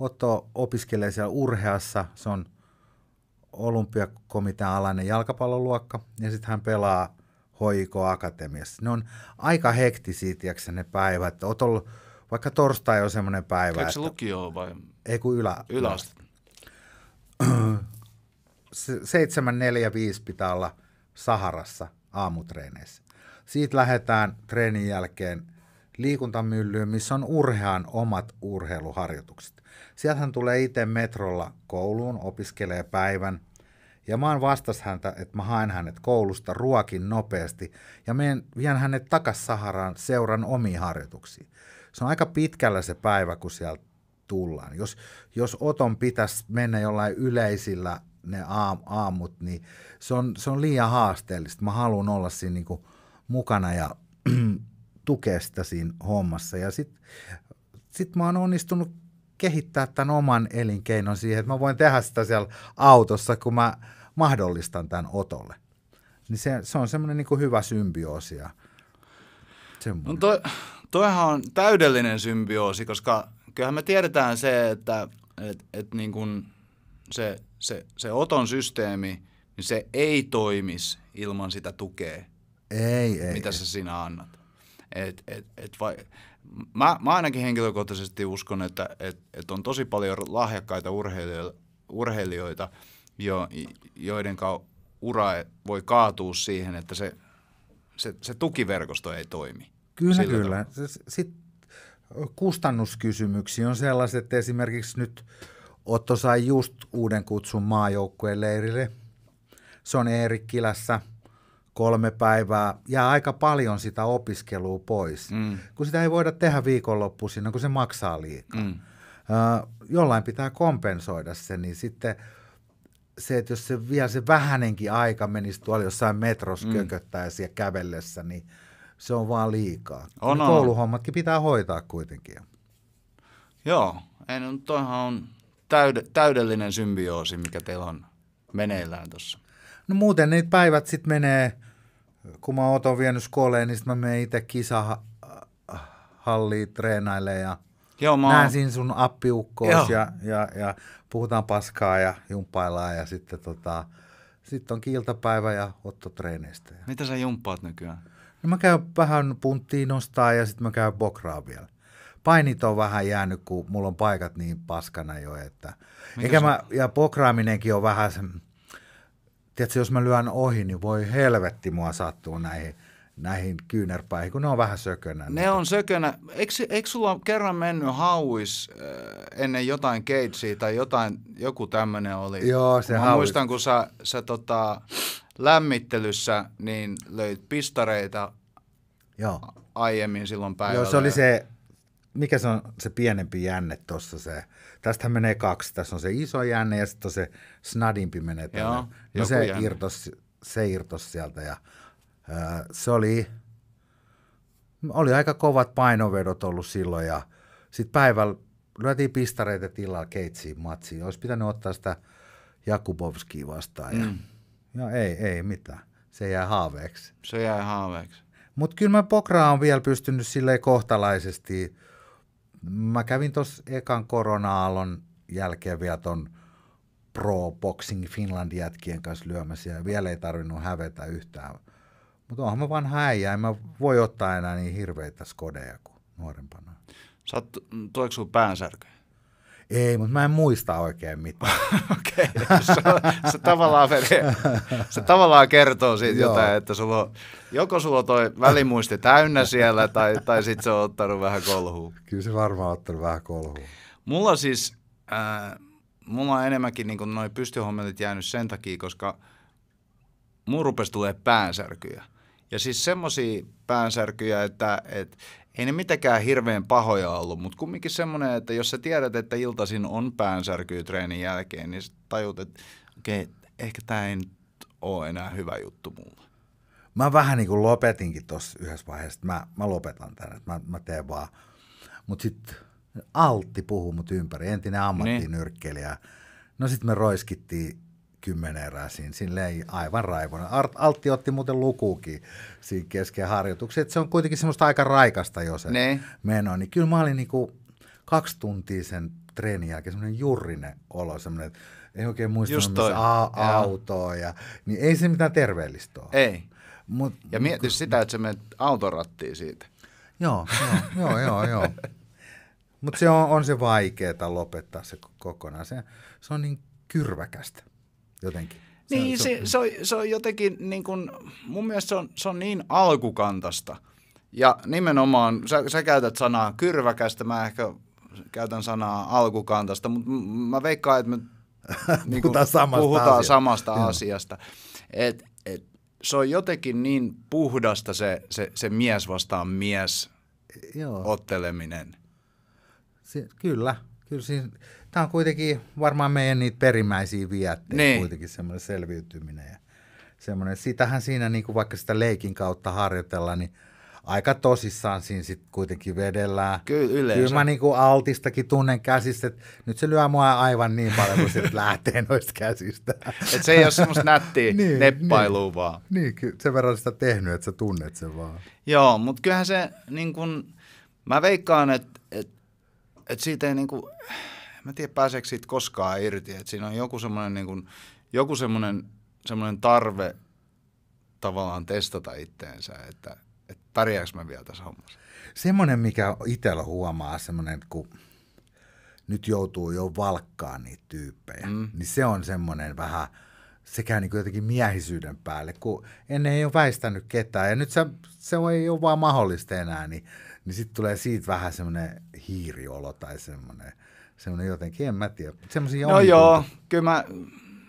Otto opiskelee siellä urheassa, se on olympiakomitean alainen jalkapalloluokka, ja sitten hän pelaa hoiko Akatemiassa. Ne on aika hektisiä, tiedätkö, ne päivät. Otolla, vaikka torstai on semmoinen päivä. Eikö se lukio vai? Ei kun ylä, yläaste. 7.45 pitää olla Saharassa aamutreeneissä. Siitä lähdetään treenin jälkeen liikuntamyllyyn, missä on urhean omat urheiluharjoitukset. hän tulee itse metrolla kouluun, opiskelee päivän. Ja mä oon vastas häntä, että mä haen hänet koulusta, ruokin nopeasti ja menen, vien hänet takas Saharaan seuran omiin harjoituksiin. Se on aika pitkällä se päivä, kun sieltä tullaan. Jos, jos oton pitäisi mennä jollain yleisillä ne aam, aamut, niin se on, se on liian haasteellista. Mä haluan olla siinä niin kuin mukana ja tukea sitä siinä hommassa. Ja sitten sit mä oon onnistunut kehittää tämän oman elinkeinon siihen, että mä voin tehdä sitä siellä autossa, kun mä mahdollistan tämän otolle. Niin se, se on semmoinen niin hyvä symbioosi. Ja semmoinen. No toi, toihan on täydellinen symbioosi, koska kyllähän me tiedetään se, että et, et niin kun se, se, se oton systeemi, niin se ei toimisi ilman sitä tukea, ei, ei, mitä ei. sä sinä annat. Et, et, et vai, mä, mä ainakin henkilökohtaisesti uskon, että et, et on tosi paljon lahjakkaita urheilijoita, urheilijoita jo, joiden ura voi kaatua siihen, että se, se, se tukiverkosto ei toimi. Kyllä, Sillä kyllä. Sitten kustannuskysymyksiä on sellaiset, että esimerkiksi nyt Otto sai just uuden kutsun maajoukkueen leirille. Se on Eerikkilässä kolme päivää. ja aika paljon sitä opiskelua pois, mm. kun sitä ei voida tehdä viikonloppuisin, kun se maksaa liikaa. Mm. Jollain pitää kompensoida se, niin sitten se, että jos se vielä se vähänenkin aika menisi tuolla jossain metros mm. kököttäisiä kävellessä, niin – se on vaan liikaa. On, on. Niin kouluhommatkin pitää hoitaa kuitenkin. Joo, en, no, toihan on täyde, täydellinen symbioosi, mikä teillä on meneillään tuossa. No muuten niitä päivät sitten menee, kun mä oon vienyt skoleen, niin sitten mä menen itse kisahalliin treenaille ja Joo, mä näen siinä sun appiukkoos ja, ja, ja, puhutaan paskaa ja jumppaillaan ja sitten tota, sit on kiiltapäivä ja ottotreeneistä. Mitä sä jumppaat nykyään? No mä käyn vähän punttiin nostaa ja sitten mä käyn bokraa vielä. Painit on vähän jäänyt, kun mulla on paikat niin paskana jo, että... Eikä mä, ja pokraaminenkin on vähän se, tiedätkö, jos mä lyön ohi, niin voi helvetti mua sattuu näihin – näihin kyynärpäihin, kun ne on vähän sökönä. Ne on sökönä. Eikö, eikö sulla kerran mennyt hauis äh, ennen jotain keitsiä tai jotain, joku tämmöinen oli? Joo, se Mä hauis. muistan, kun sä, sä tota, lämmittelyssä niin löit pistareita Joo. aiemmin silloin päivällä. Joo, se oli se, mikä se on se pienempi jänne tuossa se. Tästähän menee kaksi. Tässä on se iso jänne ja sitten se snadimpi menee. Joo, no se irtos, se irtos sieltä ja – se oli, oli aika kovat painovedot ollut silloin ja sitten päivällä lyötiin pistareita tilaa Keitsiin matsiin. Olisi pitänyt ottaa sitä Jakubovskia vastaan ja, mm. ja ei, ei mitään. Se jäi haaveeksi. Se jäi haaveeksi. Mutta kyllä mä Pokraa on vielä pystynyt sille kohtalaisesti. Mä kävin tuossa ekan korona-aallon jälkeen vielä ton Pro Boxing Finland jätkien kanssa lyömässä ja vielä ei tarvinnut hävetä yhtään mutta onhan mä vaan häijä, en mä voi ottaa enää niin hirveitä skodeja kuin nuorempana. Sä oot, mm, tuleeko sun päänsärkyä? Ei, mutta mä en muista oikein mitään. Okei, okay. se, se, tavallaan se tavallaan kertoo siitä Joo. jotain, että sulla on, joko sulla on toi välimuisti täynnä siellä tai, tai sitten se on ottanut vähän kolhuun. Kyllä se varmaan on ottanut vähän kolhuun. Mulla siis, äh, mulla on enemmänkin niin noin pystyhommelit jäänyt sen takia, koska mun rupesi tulee päänsärkyjä. Ja siis semmoisia päänsärkyjä, että, että ei ne mitenkään hirveän pahoja ollut, mutta kumminkin semmoinen, että jos sä tiedät, että iltaisin on päänsärkyä treenin jälkeen, niin tajut, että okei, okay, ehkä tämä ei nyt ole enää hyvä juttu mulle. Mä vähän niin kuin lopetinkin tuossa yhdessä vaiheessa, mä, mä lopetan tänne, mä, mä teen vaan. Mutta sitten Altti puhuu mut ympäri, entinen ammattinyrkkeilijä. Niin. No sitten me roiskittiin kymmenen erää siinä, silleen aivan raivona. Altti otti muuten lukuukin siinä kesken harjoituksia, se on kuitenkin semmoista aika raikasta jo se ne. Niin. meno, niin kyllä mä olin niinku kaksi tuntia sen treenin jälkeen semmoinen jurrinen olo, semmoinen, ei oikein muista missä a- autoa, ja, niin ei se mitään terveellistä ole. Ei. Mut, ja mieti kun, sitä, että se menet autorattiin siitä. Joo, joo, joo, joo. joo. Mutta se on, on se vaikeaa lopettaa se kokonaan. Se, se on niin kyrväkästä jotenkin. Niin, se niin, on, se, se, on, se on jotenkin, niin kuin, mun mielestä se on, se on niin alkukantasta. Ja nimenomaan, sä, sä käytät sanaa kyrväkästä, mä ehkä käytän sanaa alkukantasta, mutta mä veikkaan, että me niin puhutaan samasta, puhutaan asiasta. samasta asiasta. Et, et, se on jotenkin niin puhdasta se, se, se mies vastaan mies Joo. otteleminen. Se, kyllä, kyllä siinä, tämä on kuitenkin varmaan meidän niitä perimmäisiä viettejä, niin. kuitenkin semmoinen selviytyminen ja semmoinen. Sitähän siinä, niin kuin vaikka sitä leikin kautta harjoitella, niin aika tosissaan siinä sit kuitenkin vedellään. Kyllä yleensä. Kyllä mä niin kuin altistakin tunnen käsistä, että nyt se lyö mua aivan niin paljon, kun se lähtee noista käsistä. Et se ei ole semmoista nättiä niin, niin. neppailua niin, vaan. Niin, kyllä sen verran sitä tehnyt, että sä tunnet sen vaan. Joo, mutta kyllähän se niin kun, mä veikkaan, että et, et siitä ei niin kuin, mä tiedä pääseekö siitä koskaan irti. että siinä on joku semmoinen niin kuin, joku semmoinen, semmoinen tarve tavallaan testata itteensä, että, että pärjääkö mä vielä tässä hommassa. Semmoinen, mikä itsellä huomaa, semmoinen, kun nyt joutuu jo valkkaan niitä tyyppejä, mm. niin se on semmoinen vähän, se käy niin jotenkin miehisyyden päälle, kun ennen ei ole väistänyt ketään ja nyt se, se ei ole vaan mahdollista enää, niin, niin sitten tulee siitä vähän semmoinen hiiriolo tai semmoinen – semmoinen jotenkin, en mä tiedä. Semmoisia no on joo, tunti. kyllä mä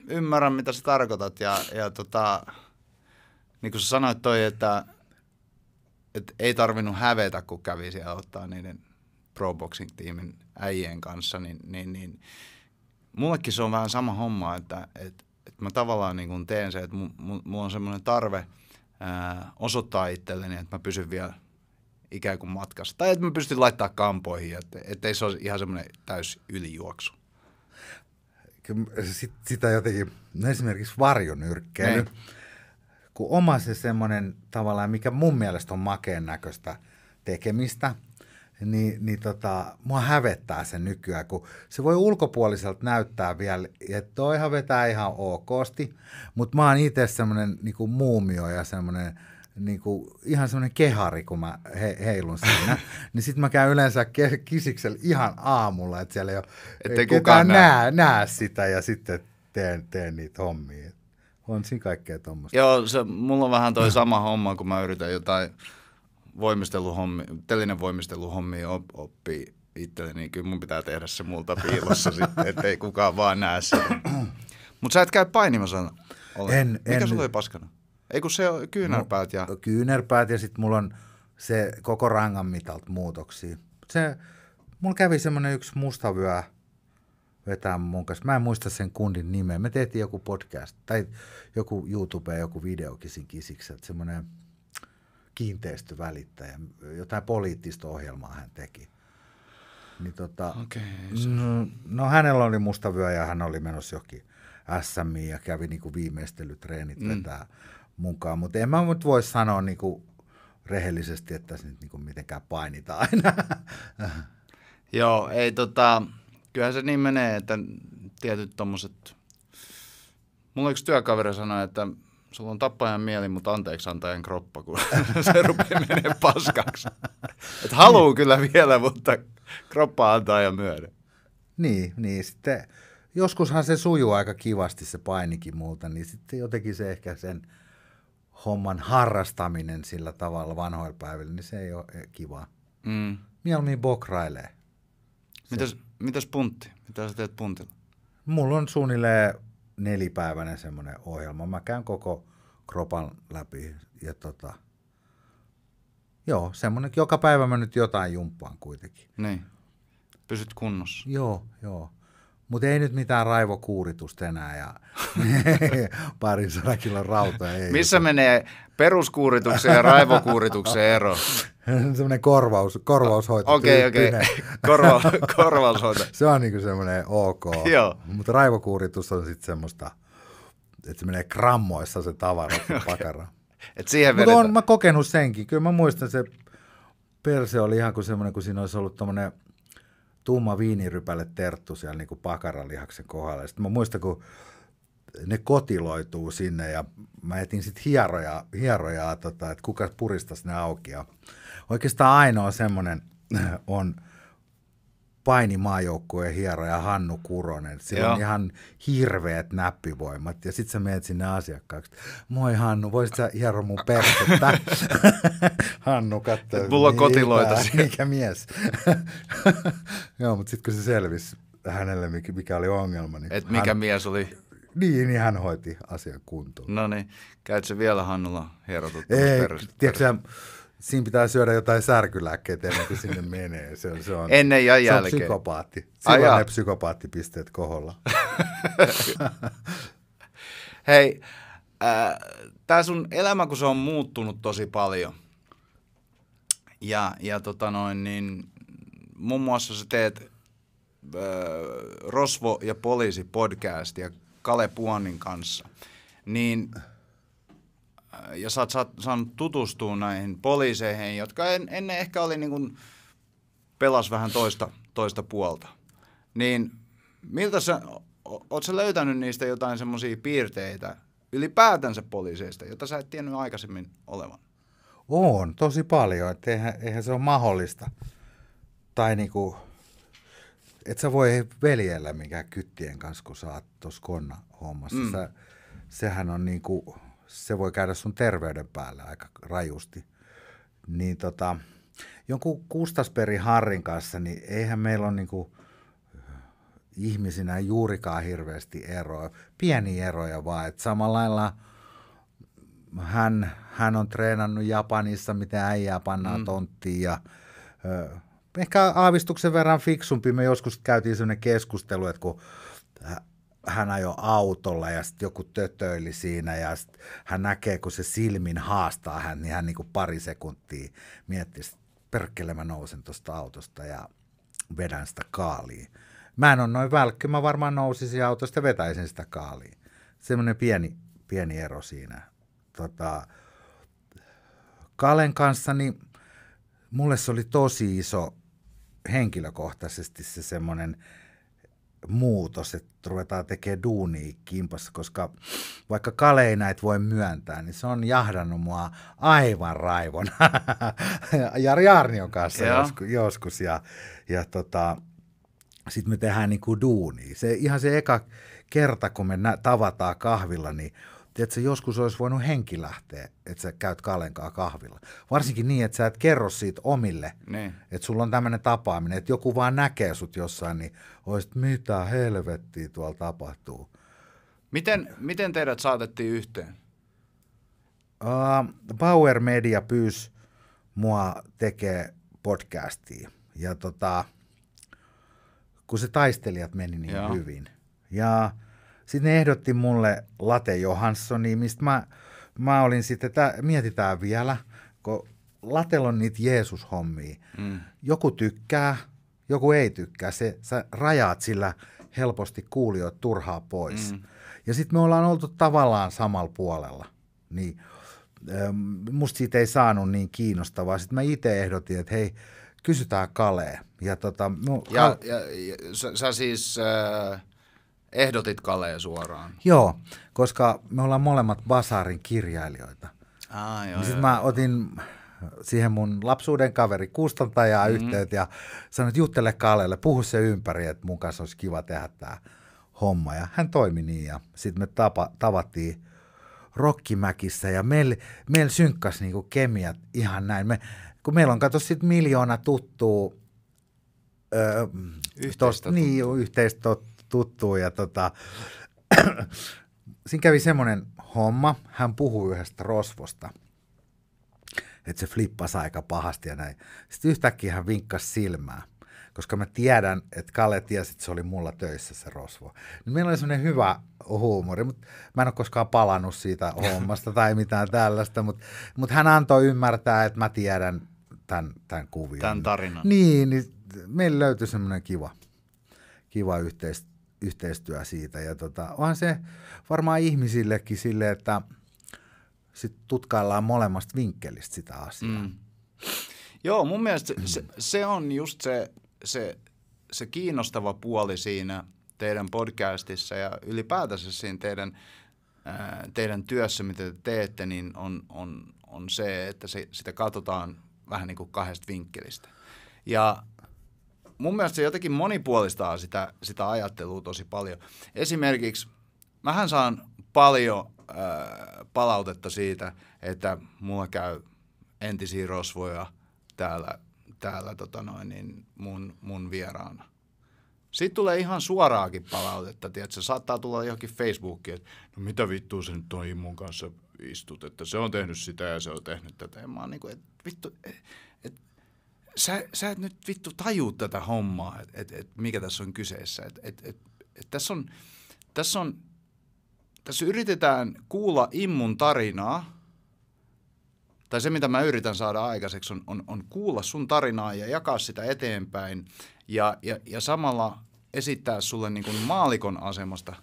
ymmärrän, mitä sä tarkoitat. Ja, ja tota, niin kuin sä sanoit toi, että, että ei tarvinnut hävetä, kun kävi siellä ottaa niiden Pro Boxing-tiimin äijien kanssa, niin, niin, niin mullekin se on vähän sama homma, että, että, että mä tavallaan niin kuin teen se, että mulla on semmoinen tarve ää, osoittaa itselleni, että mä pysyn vielä – ikään kuin matkassa. Tai että mä pystyn laittaa kampoihin, että, ettei se ole ihan semmoinen täys ylijuoksu. Sit, sitä jotenkin, no esimerkiksi varjonyrkkeily, Nei. Niin. kun oma se semmoinen tavallaan, mikä mun mielestä on makeen näköistä tekemistä, niin, niin tota, mua hävettää se nykyään, kun se voi ulkopuoliselta näyttää vielä, että toihan vetää ihan okosti, mutta mä oon itse semmoinen niin muumio ja semmoinen niin kuin, ihan semmoinen kehari, kun mä he, heilun siinä. niin sitten mä käyn yleensä ke- kisiksellä ihan aamulla, että siellä ei ole Ettei kukaan näe. näe sitä ja sitten teen, teen niitä hommia. On siinä kaikkea tuommoista. Joo, se, mulla on vähän toi sama homma, kun mä yritän jotain voimisteluhommi, telinen voimisteluhommi op, oppii itselle, niin kyllä mun pitää tehdä se multa piilossa sitten, ettei kukaan vaan näe sitä. Mutta sä et käy painimassa. En, Mikä en. sulla oli paskana? Ei kun se on kyynärpäät ja... No, kyynärpäät ja sitten mulla on se koko rangan mitalta muutoksia. Se, mulla kävi semmoinen yksi mustavyö vetää mun kanssa. Mä en muista sen kundin nimeä. Me tehtiin joku podcast tai joku YouTube ja joku videokisin kisikset. Semmoinen kiinteistövälittäjä. Jotain poliittista ohjelmaa hän teki. Niin tota, okay, se... no, no, hänellä oli mustavyö ja hän oli menossa jokin SMI ja kävi niinku viimeistelytreenit mm. vetää mukaan. Mutta en mä nyt voi sanoa niin rehellisesti, että se nyt niin mitenkään painitaan aina. Joo, ei tota, kyllähän se niin menee, että tietyt tommoset... Mulla yksi työkaveri sanoi, että sulla on tappajan mieli, mutta anteeksi antajan kroppa, kun se rupeaa menee paskaksi. Et haluu kyllä vielä, mutta kroppa antaa ja myöden. Niin, niin sitten joskushan se sujuu aika kivasti se painikin muuta, niin sitten jotenkin se ehkä sen homman harrastaminen sillä tavalla vanhoilla päivillä, niin se ei ole eh, kivaa. Mm. Mieluummin bokrailee. Mitäs, mitäs puntti? Mitä sä teet puntilla? Mulla on suunnilleen nelipäiväinen semmoinen ohjelma. Mä käyn koko kropan läpi ja tota, joo, semmoinen, joka päivä mä nyt jotain jumppaan kuitenkin. Niin. Pysyt kunnossa. Joo, joo. Mutta ei nyt mitään raivokuuritusta enää ja parin sadan kilon rauta. Ei Missä jota. menee peruskuurituksen ja raivokuurituksen ero? semmoinen korvaus, korvaushoito. Okei, okay, okei. Okay. Korva, korvaushoito. se on niin semmoinen ok. Joo. Mutta raivokuuritus on sitten semmoista, että se menee krammoissa se tavara, se okay. pakara. Et siihen Mutta on mä kokenut senkin. Kyllä mä muistan se perse oli ihan kuin semmoinen, kun siinä olisi ollut tommonen – tumma viinirypäle terttu siellä niin kuin pakaralihaksen kohdalla. Sitten mä muistan, kun ne kotiloituu sinne ja mä etin sitten hieroja, hierojaa tota, että kuka puristaisi ne auki. Ja oikeastaan ainoa semmoinen on – painimaajoukkueen hieroja Hannu Kuronen. Sillä Joo. on ihan hirveät näppivoimat. Ja sitten sä menet sinne asiakkaaksi. Moi Hannu, voisit sä hiero mun persettä? Hannu katsoi. Mulla on kotiloita. Mikä mies. Joo, mutta sitten kun se selvisi hänelle, mikä oli ongelma. Niin Et mikä hän... mies oli? Niin, niin hän hoiti asian kuntoon. No niin, käytkö vielä Hannulla hierotuttamus Ei, tiedätkö Siinä pitää syödä jotain särkylääkkeitä ennen kuin sinne menee. Se on, se on, ennen ja jälkeen. Se on psykopaatti. Silloin Ajaa. ne psykopaattipisteet koholla. Hei, äh, tämä sun elämä, kun se on muuttunut tosi paljon. Ja, ja tota noin, niin muun muassa sä teet äh, Rosvo ja poliisi podcastia Kale Puonin kanssa. Niin ja sä oot saanut tutustua näihin poliiseihin, jotka en, ennen ehkä oli niin kuin, pelas vähän toista, toista puolta. Niin miltä sä, oot sä löytänyt niistä jotain semmoisia piirteitä ylipäätänsä poliiseista, jota sä et tiennyt aikaisemmin olevan? On, tosi paljon. että eihän, eihän se ole mahdollista. Tai niinku, et sä voi veljellä mikä kyttien kanssa, kun sä oot tuossa konna hommassa. Mm. Sä, sehän on niinku, se voi käydä sun terveyden päällä aika rajusti. Niin tota, jonkun Kustasperi Harrin kanssa, niin eihän meillä ole niinku eh, ihmisinä juurikaan hirveästi eroa. Pieni eroja vaan, että samalla lailla hän, hän on treenannut Japanissa, miten äijää pannaan mm. tonttiin ja ö, eh, ehkä aavistuksen verran fiksumpi. Me joskus käytiin sellainen keskustelu, että kun hän ajoi autolla ja sitten joku tötöili siinä ja hän näkee, kun se silmin haastaa hän, niin hän niin pari sekuntia miettii, että perkele mä nousen tuosta autosta ja vedän sitä kaaliin. Mä en ole noin välkky, mä varmaan nousisin autosta ja vetäisin sitä kaaliin. Semmoinen pieni, pieni ero siinä. Tota, Kalen kanssa, niin mulle se oli tosi iso henkilökohtaisesti se semmoinen – muutos, että ruvetaan tekemään duunia kimpassa, koska vaikka Kale ei näitä voi myöntää, niin se on jahdannut mua aivan raivon Jari Arnion kanssa Joo. joskus, joskus. Ja, ja tota, sitten me tehdään niinku duunia. Se, ihan se eka kerta, kun me nä- tavataan kahvilla, niin tiedätkö, joskus olisi voinut henki lähteä, että sä käyt kalenkaa kahvilla. Varsinkin niin, että sä et kerro siitä omille, niin. että sulla on tämmöinen tapaaminen, että joku vaan näkee sut jossain, niin olisit, mitä helvettiä tuolla tapahtuu. Miten, miten teidät saatettiin yhteen? Uh, Power Media pyysi mua tekee podcastia. Ja tota, kun se taistelijat meni niin Joo. hyvin. Ja – sitten ne ehdotti mulle Late Johanssoni, mistä mä, mä olin sitten, että mietitään vielä, kun Latel on niitä Jeesus-hommia. Mm. Joku tykkää, joku ei tykkää. Se, sä rajaat sillä helposti kuulijoita turhaa pois. Mm. Ja sitten me ollaan oltu tavallaan samalla puolella. Niin, ähm, musta siitä ei saanut niin kiinnostavaa. Sitten mä itse ehdotin, että hei, kysytään Kalee. Ja, tota, no, ja, ja, ja sä, sä siis... Äh Ehdotit Kaleen suoraan. Joo, koska me ollaan molemmat Basarin kirjailijoita. Ah, joo, Sitten niin sitten mä otin siihen mun lapsuuden kaveri kustantajaa mm-hmm. yhteyttä ja sanoin, että juttele Kalelle, puhu se ympäri, että mun kanssa olisi kiva tehdä tämä homma. Ja hän toimi niin ja sitten me tapa, tavattiin Rokkimäkissä ja meillä meil synkkas niinku kemiat ihan näin. Me, kun meillä on, kato sit miljoona tuttuu Öö, yhteistä, tosta, niin, yhteistä tuttuu. Ja tota, siinä kävi semmoinen homma, hän puhui yhdestä rosvosta, että se flippasi aika pahasti ja näin. Sitten yhtäkkiä hän vinkkasi silmää koska mä tiedän, että Kalle tiesi, että se oli mulla töissä se rosvo. Niin meillä oli semmoinen hyvä huumori, mutta mä en ole koskaan palannut siitä hommasta tai mitään tällaista, mutta, mutta hän antoi ymmärtää, että mä tiedän tämän, tämän kuvion. Tämän tarinan. Niin, niin meillä löytyi semmoinen kiva, kiva yhteistyö yhteistyö siitä. Ja tota, onhan se varmaan ihmisillekin sille, että sit tutkaillaan molemmasta vinkkelistä sitä asiaa. Mm. Joo, mun mielestä se, se on just se, se, se kiinnostava puoli siinä teidän podcastissa ja ylipäätänsä siinä teidän, teidän työssä, mitä te teette, niin on, on, on se, että se, sitä katsotaan vähän niin kuin kahdesta vinkkelistä. Ja mun mielestä se jotenkin monipuolistaa sitä, sitä ajattelua tosi paljon. Esimerkiksi mähän saan paljon äh, palautetta siitä, että mulla käy entisiä rosvoja täällä, täällä tota noin, niin mun, mun vieraana. Sitten tulee ihan suoraakin palautetta, tiedätkö, saattaa tulla johonkin Facebookiin, että no mitä vittua se nyt toi mun kanssa istut, että se on tehnyt sitä ja se on tehnyt tätä. Ja mä oon niin kuin, että vittu, e, et, et, sä, sä et nyt vittu taju tätä hommaa, että et, et mikä tässä on kyseessä. Et, et, et, et tässä on, tässä on, tässä yritetään kuulla immun tarinaa, tai se mitä mä yritän saada aikaiseksi on, on, on kuulla sun tarinaa ja jakaa sitä eteenpäin ja, ja, ja samalla esittää sulle niin kuin maalikon asemasta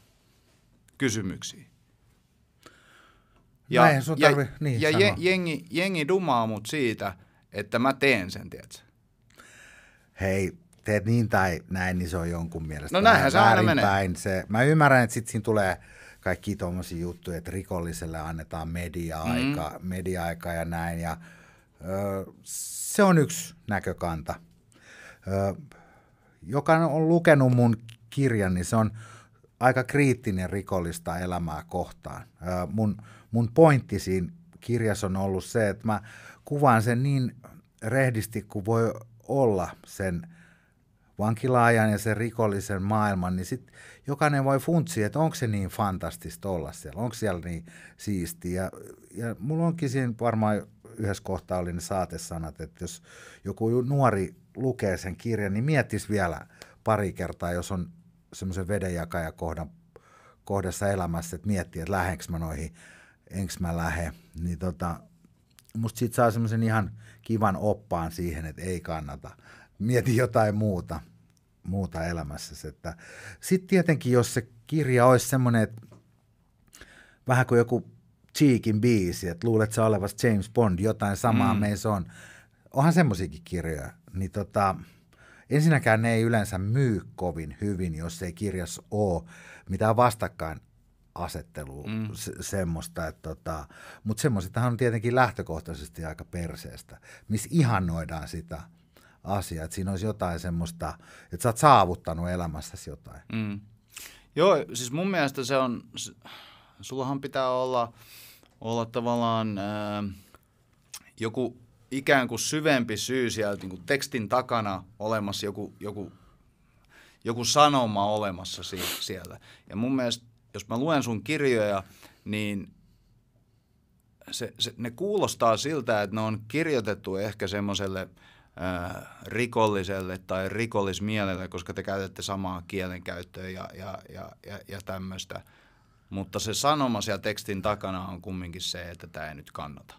kysymyksiä. Ja, Näin, sun tarvi, ja, niin, ja jengi, jengi dumaa mut siitä, että mä teen sen, tiedätkö? hei, teet niin tai näin, niin se on jonkun mielestä no näinhän se aina menee. Se, mä ymmärrän, että sitten siinä tulee kaikki tuommoisia juttuja, että rikolliselle annetaan media-aika, mm. media-aika ja näin. Ja, ö, se on yksi näkökanta. Ö, joka on lukenut mun kirjan, niin se on aika kriittinen rikollista elämää kohtaan. Ö, mun, mun pointti siinä kirjassa on ollut se, että mä kuvaan sen niin rehdisti kuin voi olla sen vankilaajan ja sen rikollisen maailman, niin sitten jokainen voi funtsia, että onko se niin fantastista olla siellä, onko siellä niin siistiä. Ja, ja mulla onkin siinä varmaan yhdessä kohtaa oli ne saatesanat, että jos joku nuori lukee sen kirjan, niin miettis vielä pari kertaa, jos on semmoisen vedenjakajakohdan kohdassa elämässä, että miettii, että lähenkö mä noihin, enkö mä lähe, niin tota, musta siitä saa semmoisen ihan – kivan oppaan siihen, että ei kannata. Mieti jotain muuta, muuta elämässä. Sitten tietenkin, jos se kirja olisi semmoinen, että vähän kuin joku Cheekin biisi, että luulet sä olevas James Bond, jotain samaa mm. meissä on. Onhan semmoisiakin kirjoja. Niin tota, ensinnäkään ne ei yleensä myy kovin hyvin, jos ei kirjas ole mitään vastakkain asettelua, mm. se, semmoista. Että tota, mutta semmoisethan on tietenkin lähtökohtaisesti aika perseestä, missä ihannoidaan sitä asiaa, että siinä olisi jotain semmoista, että sä oot saavuttanut elämässäsi jotain. Mm. Joo, siis mun mielestä se on, sullahan pitää olla, olla tavallaan ää, äh, joku ikään kuin syvempi syy sieltä niin kuin tekstin takana olemassa, joku, joku, joku sanoma olemassa si- siellä. Ja mun mielestä jos mä luen sun kirjoja, niin se, se, ne kuulostaa siltä, että ne on kirjoitettu ehkä semmoiselle äh, rikolliselle tai rikollismielelle, koska te käytätte samaa kielenkäyttöä ja, ja, ja, ja, ja tämmöistä. Mutta se sanoma siellä tekstin takana on kumminkin se, että tämä ei nyt kannata.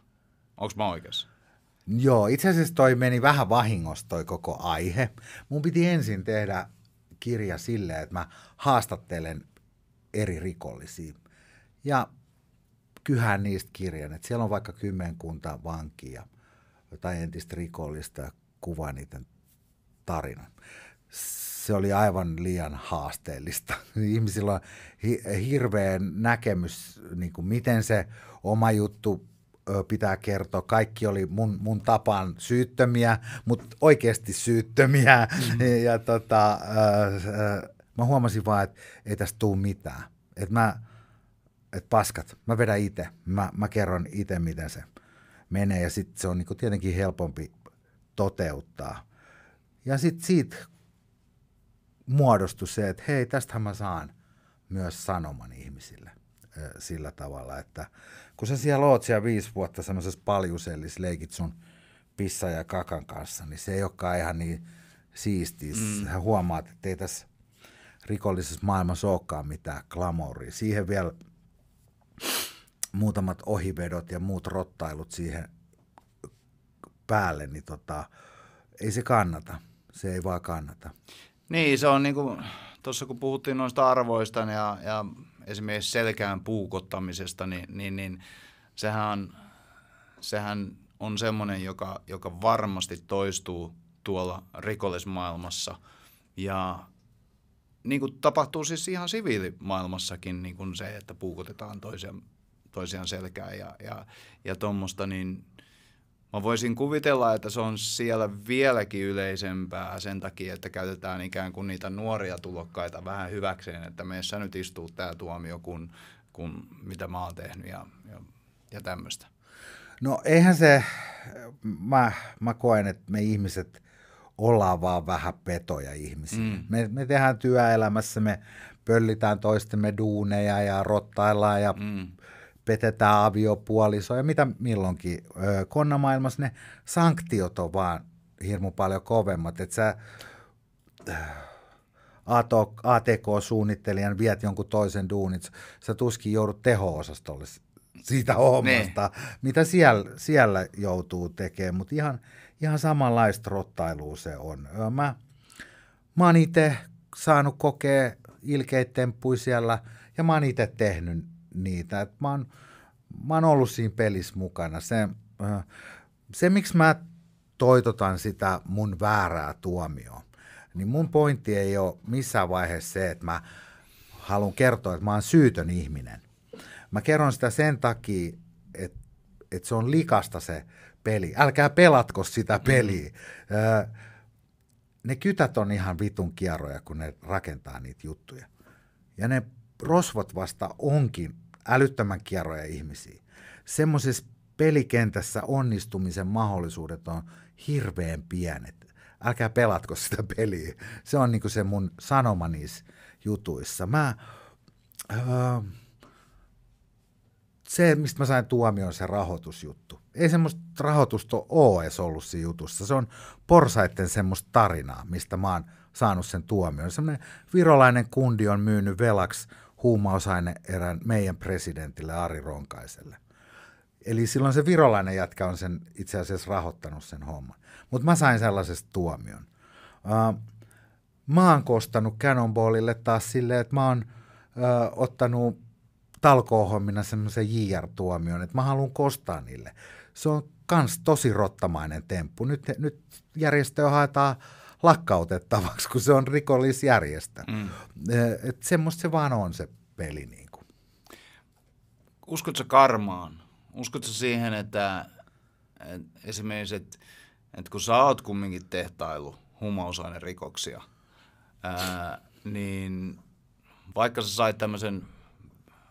Onko mä oikeassa? Joo, itse asiassa toi meni vähän vahingossa toi koko aihe. Mun piti ensin tehdä kirja silleen, että mä haastattelen eri rikollisia. Ja kyhän niistä kirjan, että siellä on vaikka kymmenkunta vankia tai entistä rikollista ja kuvaa niiden tarinan. Se oli aivan liian haasteellista. Ihmisillä on hirveä näkemys, niin kuin miten se oma juttu pitää kertoa. Kaikki oli mun, mun tapaan syyttömiä, mutta oikeasti syyttömiä. mm Ja tota, äh, äh, Mä huomasin vaan, että ei tästä tuu mitään. Että mä, että paskat, mä vedän itse. Mä, mä kerron itse, miten se menee ja sitten se on niinku tietenkin helpompi toteuttaa. Ja sitten siitä muodostui se, että hei, tästähän mä saan myös sanoman ihmisille sillä tavalla, että kun sä siellä oot siellä viisi vuotta semmoisessa paljusellis leikit sun pissa ja kakan kanssa, niin se ei olekaan ihan niin siistiä. Mm. Sä huomaat, että ei tässä rikollisessa maailmassa olekaan mitään glamouria. Siihen vielä muutamat ohivedot ja muut rottailut siihen päälle, niin tota, ei se kannata. Se ei vaan kannata. Niin, se on niin kuin tuossa kun puhuttiin noista arvoista ja, ja esimerkiksi selkään puukottamisesta, niin, niin, niin sehän, sehän on semmoinen, joka, joka varmasti toistuu tuolla rikollismaailmassa. Ja niin kuin tapahtuu siis ihan siviilimaailmassakin niin kuin se, että puukotetaan toisiaan, toisiaan selkään ja, ja, ja tuommoista, niin mä voisin kuvitella, että se on siellä vieläkin yleisempää sen takia, että käytetään ikään kuin niitä nuoria tulokkaita vähän hyväkseen, että meissä nyt istuu tämä tuomio, kun, kun mitä mä oon tehnyt ja, ja, ja tämmöistä. No eihän se, mä, mä koen, että me ihmiset – ollaan vaan vähän petoja ihmisiä. Mm. Me, me tehdään työelämässä, me pöllitään toistemme duuneja ja rottaillaan ja mm. petetään aviopuolisoja, mitä milloinkin. Konnamaailmassa ne sanktiot on vaan hirmu paljon kovemmat, että sä äh, ATK-suunnittelijan viet jonkun toisen duunit, sä tuskin joudut teho-osastolle siitä niin. hommasta, ne. mitä siellä, siellä joutuu tekemään, mutta ihan – ihan samanlaista rottailua se on. Mä, mä oon itse saanut kokea ilkeitä temppuja siellä ja mä oon itse tehnyt niitä. Et mä, oon, mä oon ollut siinä pelissä mukana. Se, se miksi mä toitotan sitä mun väärää tuomioon, niin mun pointti ei ole missään vaiheessa se, että mä haluan kertoa, että mä oon syytön ihminen. Mä kerron sitä sen takia, että, että se on likasta se peli. Älkää pelatko sitä mm. peliä. Mm. Öö, ne kytät on ihan vitun kierroja, kun ne rakentaa niitä juttuja. Ja ne rosvot vasta onkin älyttömän kierroja ihmisiä. Semmoisessa pelikentässä onnistumisen mahdollisuudet on hirveän pienet. Älkää pelatko sitä peliä. Se on niinku se mun sanoma niissä jutuissa. Mä, öö, se, mistä mä sain tuomion, se rahoitusjuttu ei semmoista rahoitusta ole edes ollut siinä jutussa. Se on porsaitten semmoista tarinaa, mistä mä oon saanut sen tuomion. Semmoinen virolainen kundi on myynyt velaksi huumausaine erään meidän presidentille Ari Ronkaiselle. Eli silloin se virolainen jätkä on sen itse asiassa rahoittanut sen homman. Mutta mä sain sellaisesta tuomion. Uh, mä oon kostanut Cannonballille taas silleen, että mä oon uh, ottanut talkoohommina semmoisen JR-tuomion, että mä haluan kostaa niille se on kans tosi rottamainen temppu. Nyt, nyt järjestöä haetaan lakkautettavaksi, kun se on rikollisjärjestö. Mm. E, et semmoista se vaan on se peli. Niin kuin. Uskotko karmaan? Uskotko siihen, että, et esimerkiksi, että, et kun sä oot kumminkin tehtailu rikoksia, ää, niin vaikka sä sait tämmöisen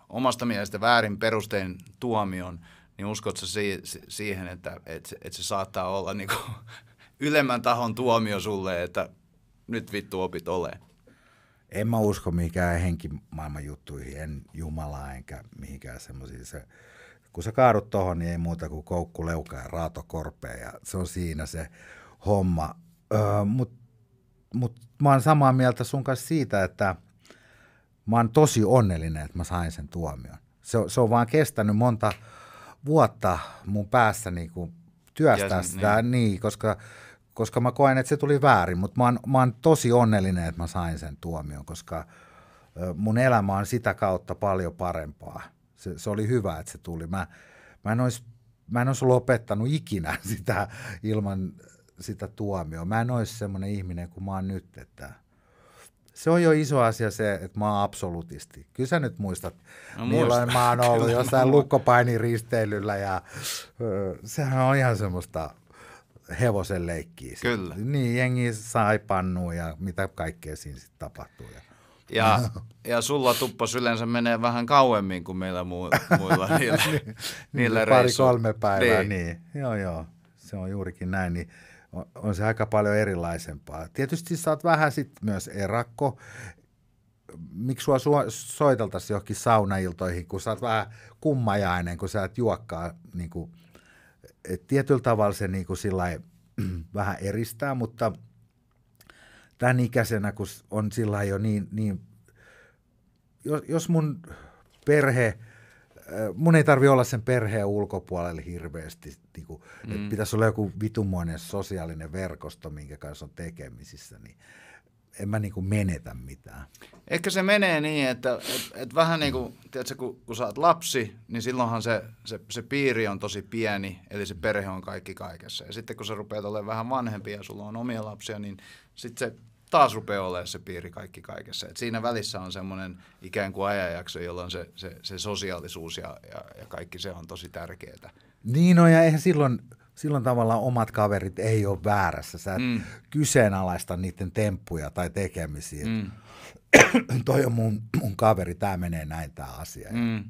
omasta mielestä väärin perustein tuomion – niin uskotko sä si- siihen, että et, et se saattaa olla niinku ylemmän tahon tuomio sulle, että nyt vittu opit ole. En mä usko mihinkään henkimaailman juttuihin, en Jumalaa enkä mihinkään semmoisiin. Se, kun sä kaadut tohon, niin ei muuta kuin koukku leukaa ja raato korpea, ja se on siinä se homma. Öö, Mutta mut mä oon samaa mieltä sun kanssa siitä, että mä oon tosi onnellinen, että mä sain sen tuomion. Se, se on vaan kestänyt monta vuotta mun päässä niin kuin työstää Jäsen, sitä, niin. niin, koska, koska mä koen, että se tuli väärin, mutta mä oon, mä oon tosi onnellinen, että mä sain sen tuomion, koska mun elämä on sitä kautta paljon parempaa. Se, se oli hyvä, että se tuli. Mä, mä en olisi mä en olisi lopettanut ikinä sitä ilman sitä tuomioa. Mä en olisi semmoinen ihminen kuin mä oon nyt, että se on jo iso asia se, että mä oon absolutisti. Kyllä sä nyt muistat, no, milloin muistan. mä oon ollut jossain lukkopainiristeilyllä ja ö, sehän on ihan semmoista hevosen leikkiä. Kyllä. Niin, jengi saipannuu ja mitä kaikkea siinä sitten tapahtuu. Ja, ja, ja sulla tuppas yleensä menee vähän kauemmin kuin meillä mu- muilla niillä, niin, niillä Pari kolme päivää, niin. niin. Joo, joo. Se on juurikin näin. Niin on, on se aika paljon erilaisempaa. Tietysti sä oot vähän sit myös erakko. Miksi sua su- soiteltaisiin johonkin saunailtoihin, kun sä oot vähän kummajainen, kun sä et juokkaa niin kuin, et tietyllä tavalla se niin kuin sillai, vähän eristää, mutta tämän ikäisenä, kun on sillä jo niin, niin jos, jos mun perhe – Äh, mun ei tarvi olla sen perheen ulkopuolella hirveästi, niin kuin, mm. että pitäisi olla joku vitumoinen sosiaalinen verkosto, minkä kanssa on tekemisissä, niin en mä niin kuin menetä mitään. Ehkä se menee niin, että et, et vähän niin kuin, tiedätkö, kun, kun sä oot lapsi, niin silloinhan se, se, se piiri on tosi pieni, eli se perhe on kaikki kaikessa. Ja sitten kun sä rupeat olemaan vähän vanhempi ja sulla on omia lapsia, niin sitten se taas rupeaa olemaan se piiri kaikki kaikessa. Et siinä välissä on semmoinen ikään kuin ajanjakso, jolloin se, se, se sosiaalisuus ja, ja, ja kaikki se on tosi tärkeää. Niin on, no, ja eihän silloin, silloin tavallaan omat kaverit ei ole väärässä. Sä et mm. kyseenalaista niiden temppuja tai tekemisiä. Mm. Toi on mun, mun kaveri, tämä menee näin tämä asia. Mm.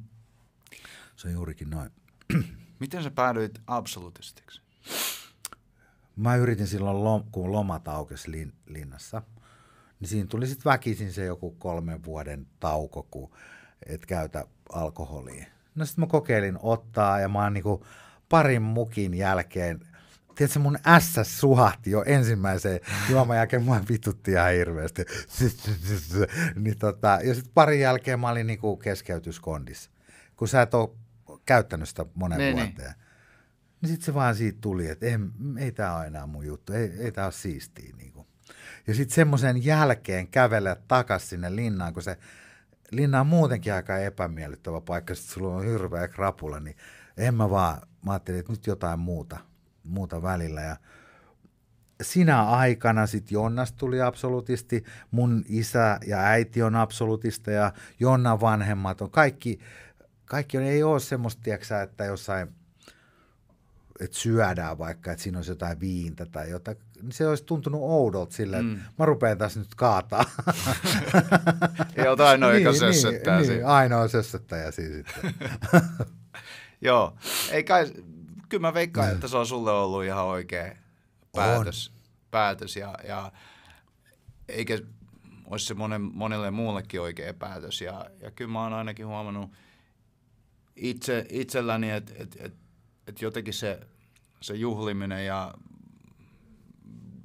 Se on juurikin noin. Miten sä päädyit absolutistiksi? mä yritin silloin, lom, kun lomat aukesi lin, linnassa, niin siinä tuli sitten väkisin se joku kolmen vuoden tauko, kun et käytä alkoholia. No sitten mä kokeilin ottaa ja mä oon niinku parin mukin jälkeen, tiedätkö mun ässä suhahti jo ensimmäiseen juoman jälkeen, mua vitutti ihan hirveästi. niin tota, ja sitten parin jälkeen mä olin niinku keskeytyskondissa, kun sä et ole käyttänyt sitä monen ne, niin, niin. vuoteen. Niin sitten se vaan siitä tuli, että ei, ei tämä ole enää mun juttu, ei, ei tämä ole siistiä. Niin kuin. Ja sitten semmoisen jälkeen kävellä takaisin sinne linnaan, kun se linna on muutenkin aika epämiellyttävä paikka, sitten sulla on hirveä krapula, niin en mä vaan, mä ajattelin, että nyt jotain muuta, muuta välillä. Ja sinä aikana sitten Jonnas tuli absolutisti, mun isä ja äiti on absolutista ja Jonnan vanhemmat on kaikki, kaikki on, ei ole semmoista, tiedätkö, että jossain – että syödään vaikka, että siinä olisi jotain viintä tai jotain, niin se olisi tuntunut oudolta silleen, mm. että mä rupean tässä nyt kaataa. Ei ota ainoa, joka niin, niin sössöttää niin, niin, ainoa sössöttäjä siinä sitten. Joo, ei kai, kyllä mä veikkaan, niin. että se on sulle ollut ihan oikea päätös. On. päätös ja, ja eikä olisi se monen, monelle muullekin oikea päätös. Ja, ja kyllä mä oon ainakin huomannut itse, itselläni, että et, et, että jotenkin se, se juhliminen ja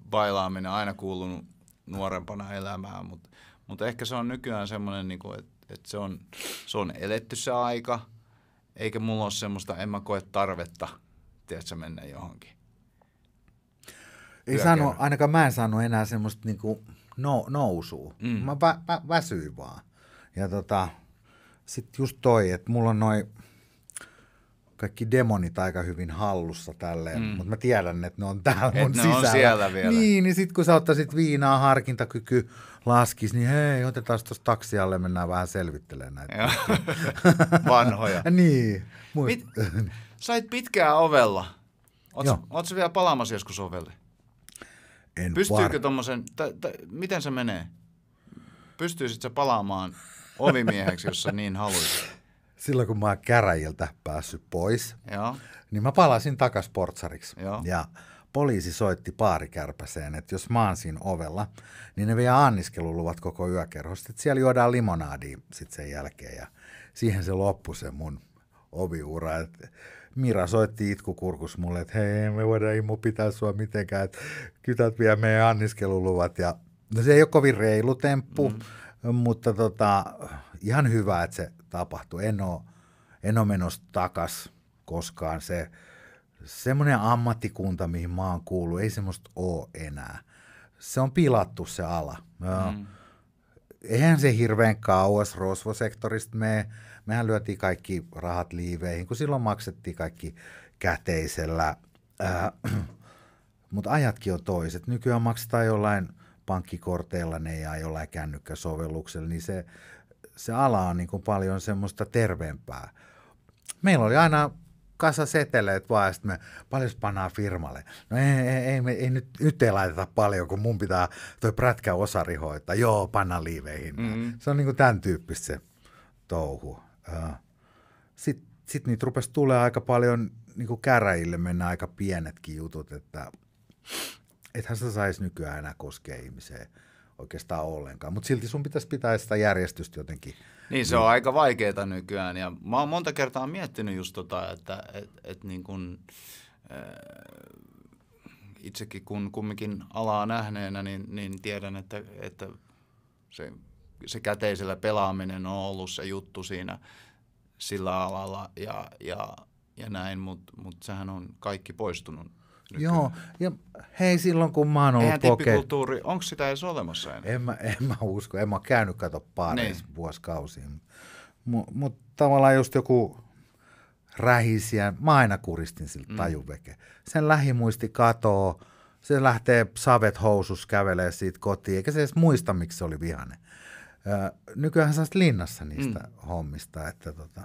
bailaaminen aina kuulunut nuorempana elämään, mutta mut ehkä se on nykyään semmoinen, niinku, että et se, on, se on eletty se aika, eikä mulla ole semmoista, en mä koe tarvetta, tiedätkö, mennä johonkin. Ei sano, ainakaan mä en saanut enää semmoista niinku no, nousua. Mm. Mä vä, vä, väsyin vaan. Ja tota, sitten just toi, että mulla on noin kaikki demonit aika hyvin hallussa tälleen, mm. mutta mä tiedän, että ne on täällä mun ne sisällä. on siellä vielä. Niin, niin sit kun sä ottaisit viinaa, harkintakyky laskisi, niin hei, otetaan tuossa taksialle, mennään vähän selvittelemään näitä. Vanhoja. niin. Mit, sait pitkää ovella. Oletko vielä palaamassa joskus ovelle? En Pystyykö var... tommosen, t- t- miten se menee? Pystyisit sä palaamaan ovimieheksi, jos sä niin haluaisit? silloin kun mä oon käräjiltä päässyt pois, Joo. niin mä palasin takas portsariksi. Joo. Ja poliisi soitti paarikärpäseen, että jos mä oon siinä ovella, niin ne vie anniskeluluvat koko yökerhosta. Että siellä juodaan limonaadia sitten sen jälkeen ja siihen se loppui se mun oviura. Et Mira soitti itkukurkus mulle, että hei, me voidaan Immo pitää sua mitenkään, että kytät vie meidän anniskeluluvat. Ja, no se ei ole kovin reilu temppu, mm. mutta tota, ihan hyvä, että se tapahtui. En ole, en ole menossa takas koskaan. Se, semmoinen ammattikunta, mihin mä oon kuullut, ei semmoista ole enää. Se on pilattu se ala. Mm. Eihän se hirveän kauas rosvosektorista me Mehän lyötiin kaikki rahat liiveihin, kun silloin maksettiin kaikki käteisellä. Äh, Mutta ajatkin on toiset. Nykyään maksetaan jollain pankkikorteilla ne ja jollain kännykkäsovelluksella, niin se se ala on niin kuin paljon semmoista terveempää. Meillä oli aina kasa seteleet vaan, ja sitten me paljon panaa firmalle. No ei, ei, ei, me, ei nyt, nyt ei laiteta paljon, kun mun pitää toi prätkä osari hoitaa. Joo, panna liiveihin. Mm-hmm. Se on niinku tämän tyyppistä se touhu. Sitten sit niitä rupesi tulee aika paljon, niinku käräjille mennä aika pienetkin jutut, että ethän sä saisi nykyään enää koskea ihmiseen – oikeastaan ollenkaan. Mutta silti sun pitäisi pitää sitä järjestystä jotenkin. Niin se on aika vaikeaa nykyään ja mä oon monta kertaa miettinyt just tota, että et, et niin kun, äh, itsekin kun kumminkin alaa nähneenä, niin, niin tiedän, että, että se, se käteisellä pelaaminen on ollut se juttu siinä sillä alalla ja, ja, ja näin, mutta mut sehän on kaikki poistunut Nykyään. Joo, ja hei silloin kun mä oon ollut Eihän tippikulttuuri, onko sitä edes olemassa enää? En mä, en mä usko, en mä oon käynyt kato paareissa niin. vuosikausiin. Mutta mut tavallaan just joku rähisiä, mä aina kuristin siltä mm. tajuveke. Sen lähimuisti katoo, se lähtee savet housus kävelee siitä kotiin, eikä se edes muista, miksi se oli vihane. Öö, nykyään sä linnassa niistä mm. hommista, että tota,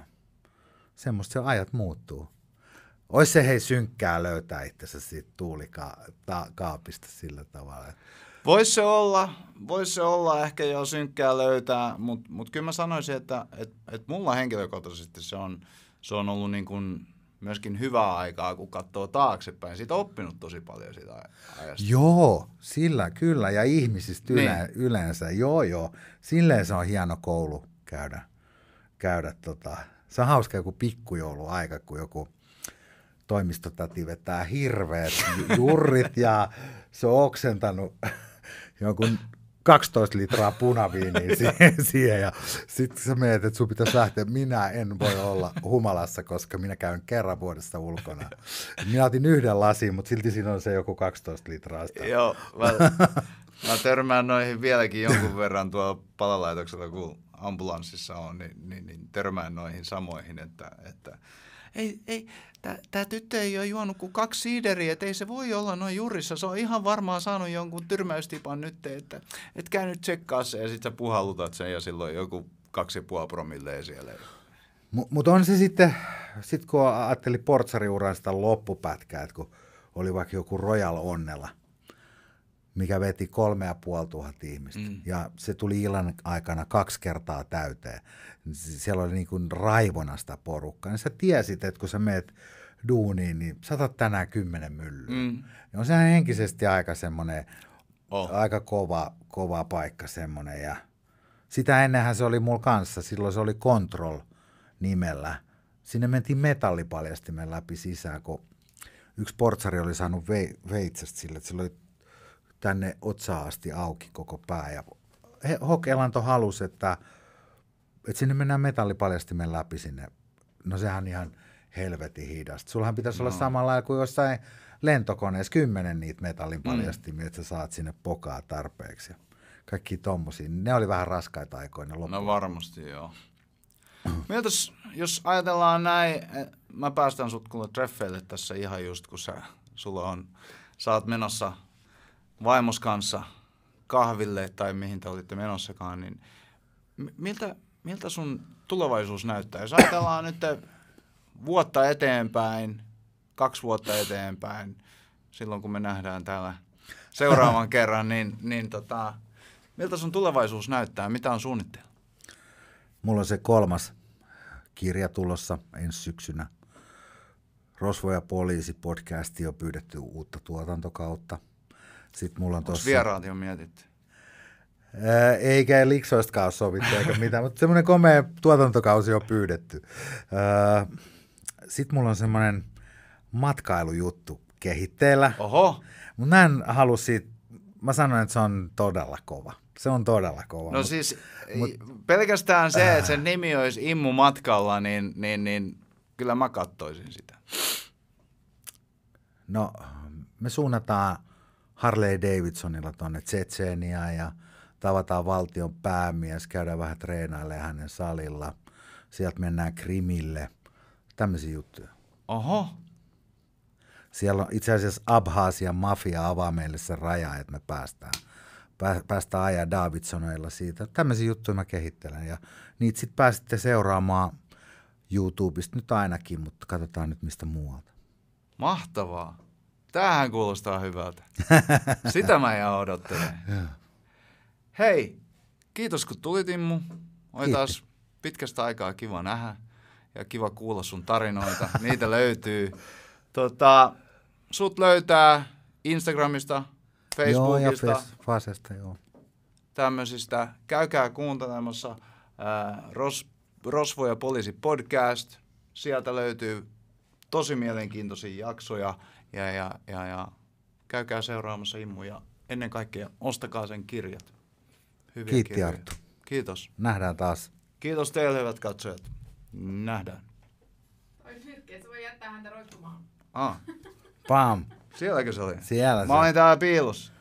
semmoista se ajat muuttuu. Ois se hei synkkää löytää itsensä siitä tuulikaapista sillä tavalla. Voisi se olla, vois se olla ehkä jo synkkää löytää, mutta mut kyllä mä sanoisin, että et, et mulla henkilökohtaisesti se on, se on ollut niin kuin myöskin hyvää aikaa, kun katsoo taaksepäin. Siitä on oppinut tosi paljon sitä. ajasta. Joo, sillä kyllä, ja ihmisistä yle- niin. yleensä. Joo, joo. Silleen se on hieno koulu käydä. käydä tota. Se on hauska joku pikkujouluaika, kun joku toimistotäti vetää hirveät jurrit ja se on oksentanut jonkun 12 litraa punaviiniä siihen ja sitten sä mietit, että sun pitäisi lähteä. Minä en voi olla humalassa, koska minä käyn kerran vuodessa ulkona. Minä otin yhden lasin, mutta silti siinä on se joku 12 litraa. Sitä. Joo, mä, mä törmään noihin vieläkin jonkun verran tuolla palalaitoksella, kun ambulanssissa on, niin, niin, niin törmään noihin samoihin, että, että ei, ei, tämä tyttö ei ole juonut kuin kaksi siideriä, että ei se voi olla noin jurissa. Se on ihan varmaan saanut jonkun tyrmäystipan nyt, että et käy nyt tsekkaa se ja sitten sä puhallutat sen ja silloin joku kaksi ja promilleen siellä. Mutta mut on se sitten, sit kun ajattelin portsariuran sitä loppupätkää, että kun oli vaikka joku Royal Onnella, mikä veti kolme ja puoli ihmistä. Mm. Ja se tuli illan aikana kaksi kertaa täyteen. Siellä oli niin kuin raivona sitä porukkaa. Niin sä tiesit, että kun sä meet duuniin, niin sata tänään kymmenen myllyä. Mm. Niin on sehän henkisesti aika semmoinen, oh. aika kova, kova paikka semmoinen. Ja sitä ennenhän se oli mulla kanssa, silloin se oli Control nimellä. Sinne mentiin metallipaljastimen läpi sisään, kun yksi portsari oli saanut ve- veitsestä sille, että sillä oli tänne otsaa asti auki koko pää. Ja he, Hokelanto halusi, että, että sinne mennään metallipaljastimen läpi sinne. No sehän ihan – helvetin hidasta. Sullahan pitäisi no. olla samalla kuin jossain lentokoneessa kymmenen niitä metallin mm. paljastimia, mm. että sä saat sinne pokaa tarpeeksi. Kaikki tommosia. Ne oli vähän raskaita aikoina loppuun. No varmasti joo. Miltäs, jos ajatellaan näin, eh, mä päästän sut kuule treffeille tässä ihan just, kun sä, sulla on, sä oot menossa vaimos kanssa kahville tai mihin te olitte menossakaan, niin miltä, miltä sun tulevaisuus näyttää? Jos ajatellaan nyt vuotta eteenpäin, kaksi vuotta eteenpäin, silloin kun me nähdään täällä seuraavan kerran, niin, niin tota, miltä sun tulevaisuus näyttää? Mitä on suunnitteilla? Mulla on se kolmas kirja tulossa ensi syksynä. Rosvo ja poliisi podcasti on pyydetty uutta tuotantokautta. Sitten mulla on tossa... vieraat jo mietitty? Äh, eikä liksoistakaan sovittu eikä mitään, mutta semmoinen komea tuotantokausi on pyydetty. Ää, äh, sitten mulla on semmoinen matkailujuttu kehitteellä. Oho. Mut mä en halua siitä, mä sanoin, että se on todella kova. Se on todella kova. No mut, siis mut, pelkästään se, että sen äh. nimi olisi Immu matkalla, niin, niin, niin kyllä mä kattoisin sitä. No, me suunnataan Harley Davidsonilla tuonne Tsetseenia ja tavataan valtion päämies, käydään vähän treenailemaan hänen salilla. Sieltä mennään Krimille – Tämmöisiä juttuja. Oho. Siellä on itse asiassa Abhaasian mafia avaa meille sen raja, että me päästään, päästään ajaa Davidsoneilla siitä. Tämmöisiä juttuja mä kehittelen ja niitä sitten pääsitte seuraamaan YouTubesta nyt ainakin, mutta katsotaan nyt mistä muualta. Mahtavaa. Tämähän kuulostaa hyvältä. Sitä mä ihan odottelen. Hei, kiitos kun tulit Immu. Oli taas pitkästä aikaa kiva nähdä ja kiva kuulla sun tarinoita. Niitä löytyy. Tota, sut löytää Instagramista, Facebookista. Joo, ja joo. Tämmöisistä. Käykää kuuntelemassa ää, Ros, Rosvo ja poliisi podcast. Sieltä löytyy tosi mielenkiintoisia jaksoja ja, ja, ja, ja käykää seuraamassa Immu ja ennen kaikkea ostakaa sen kirjat. Hyviä Kiitti kirjoja. Arttu. Kiitos. Nähdään taas. Kiitos teille hyvät katsojat. Nähdään. Olisi hyrkkiä, se voi jättää häntä roikkumaan. Ah. Pam. Sielläkö se oli? Siellä se. Mä olin täällä piilossa.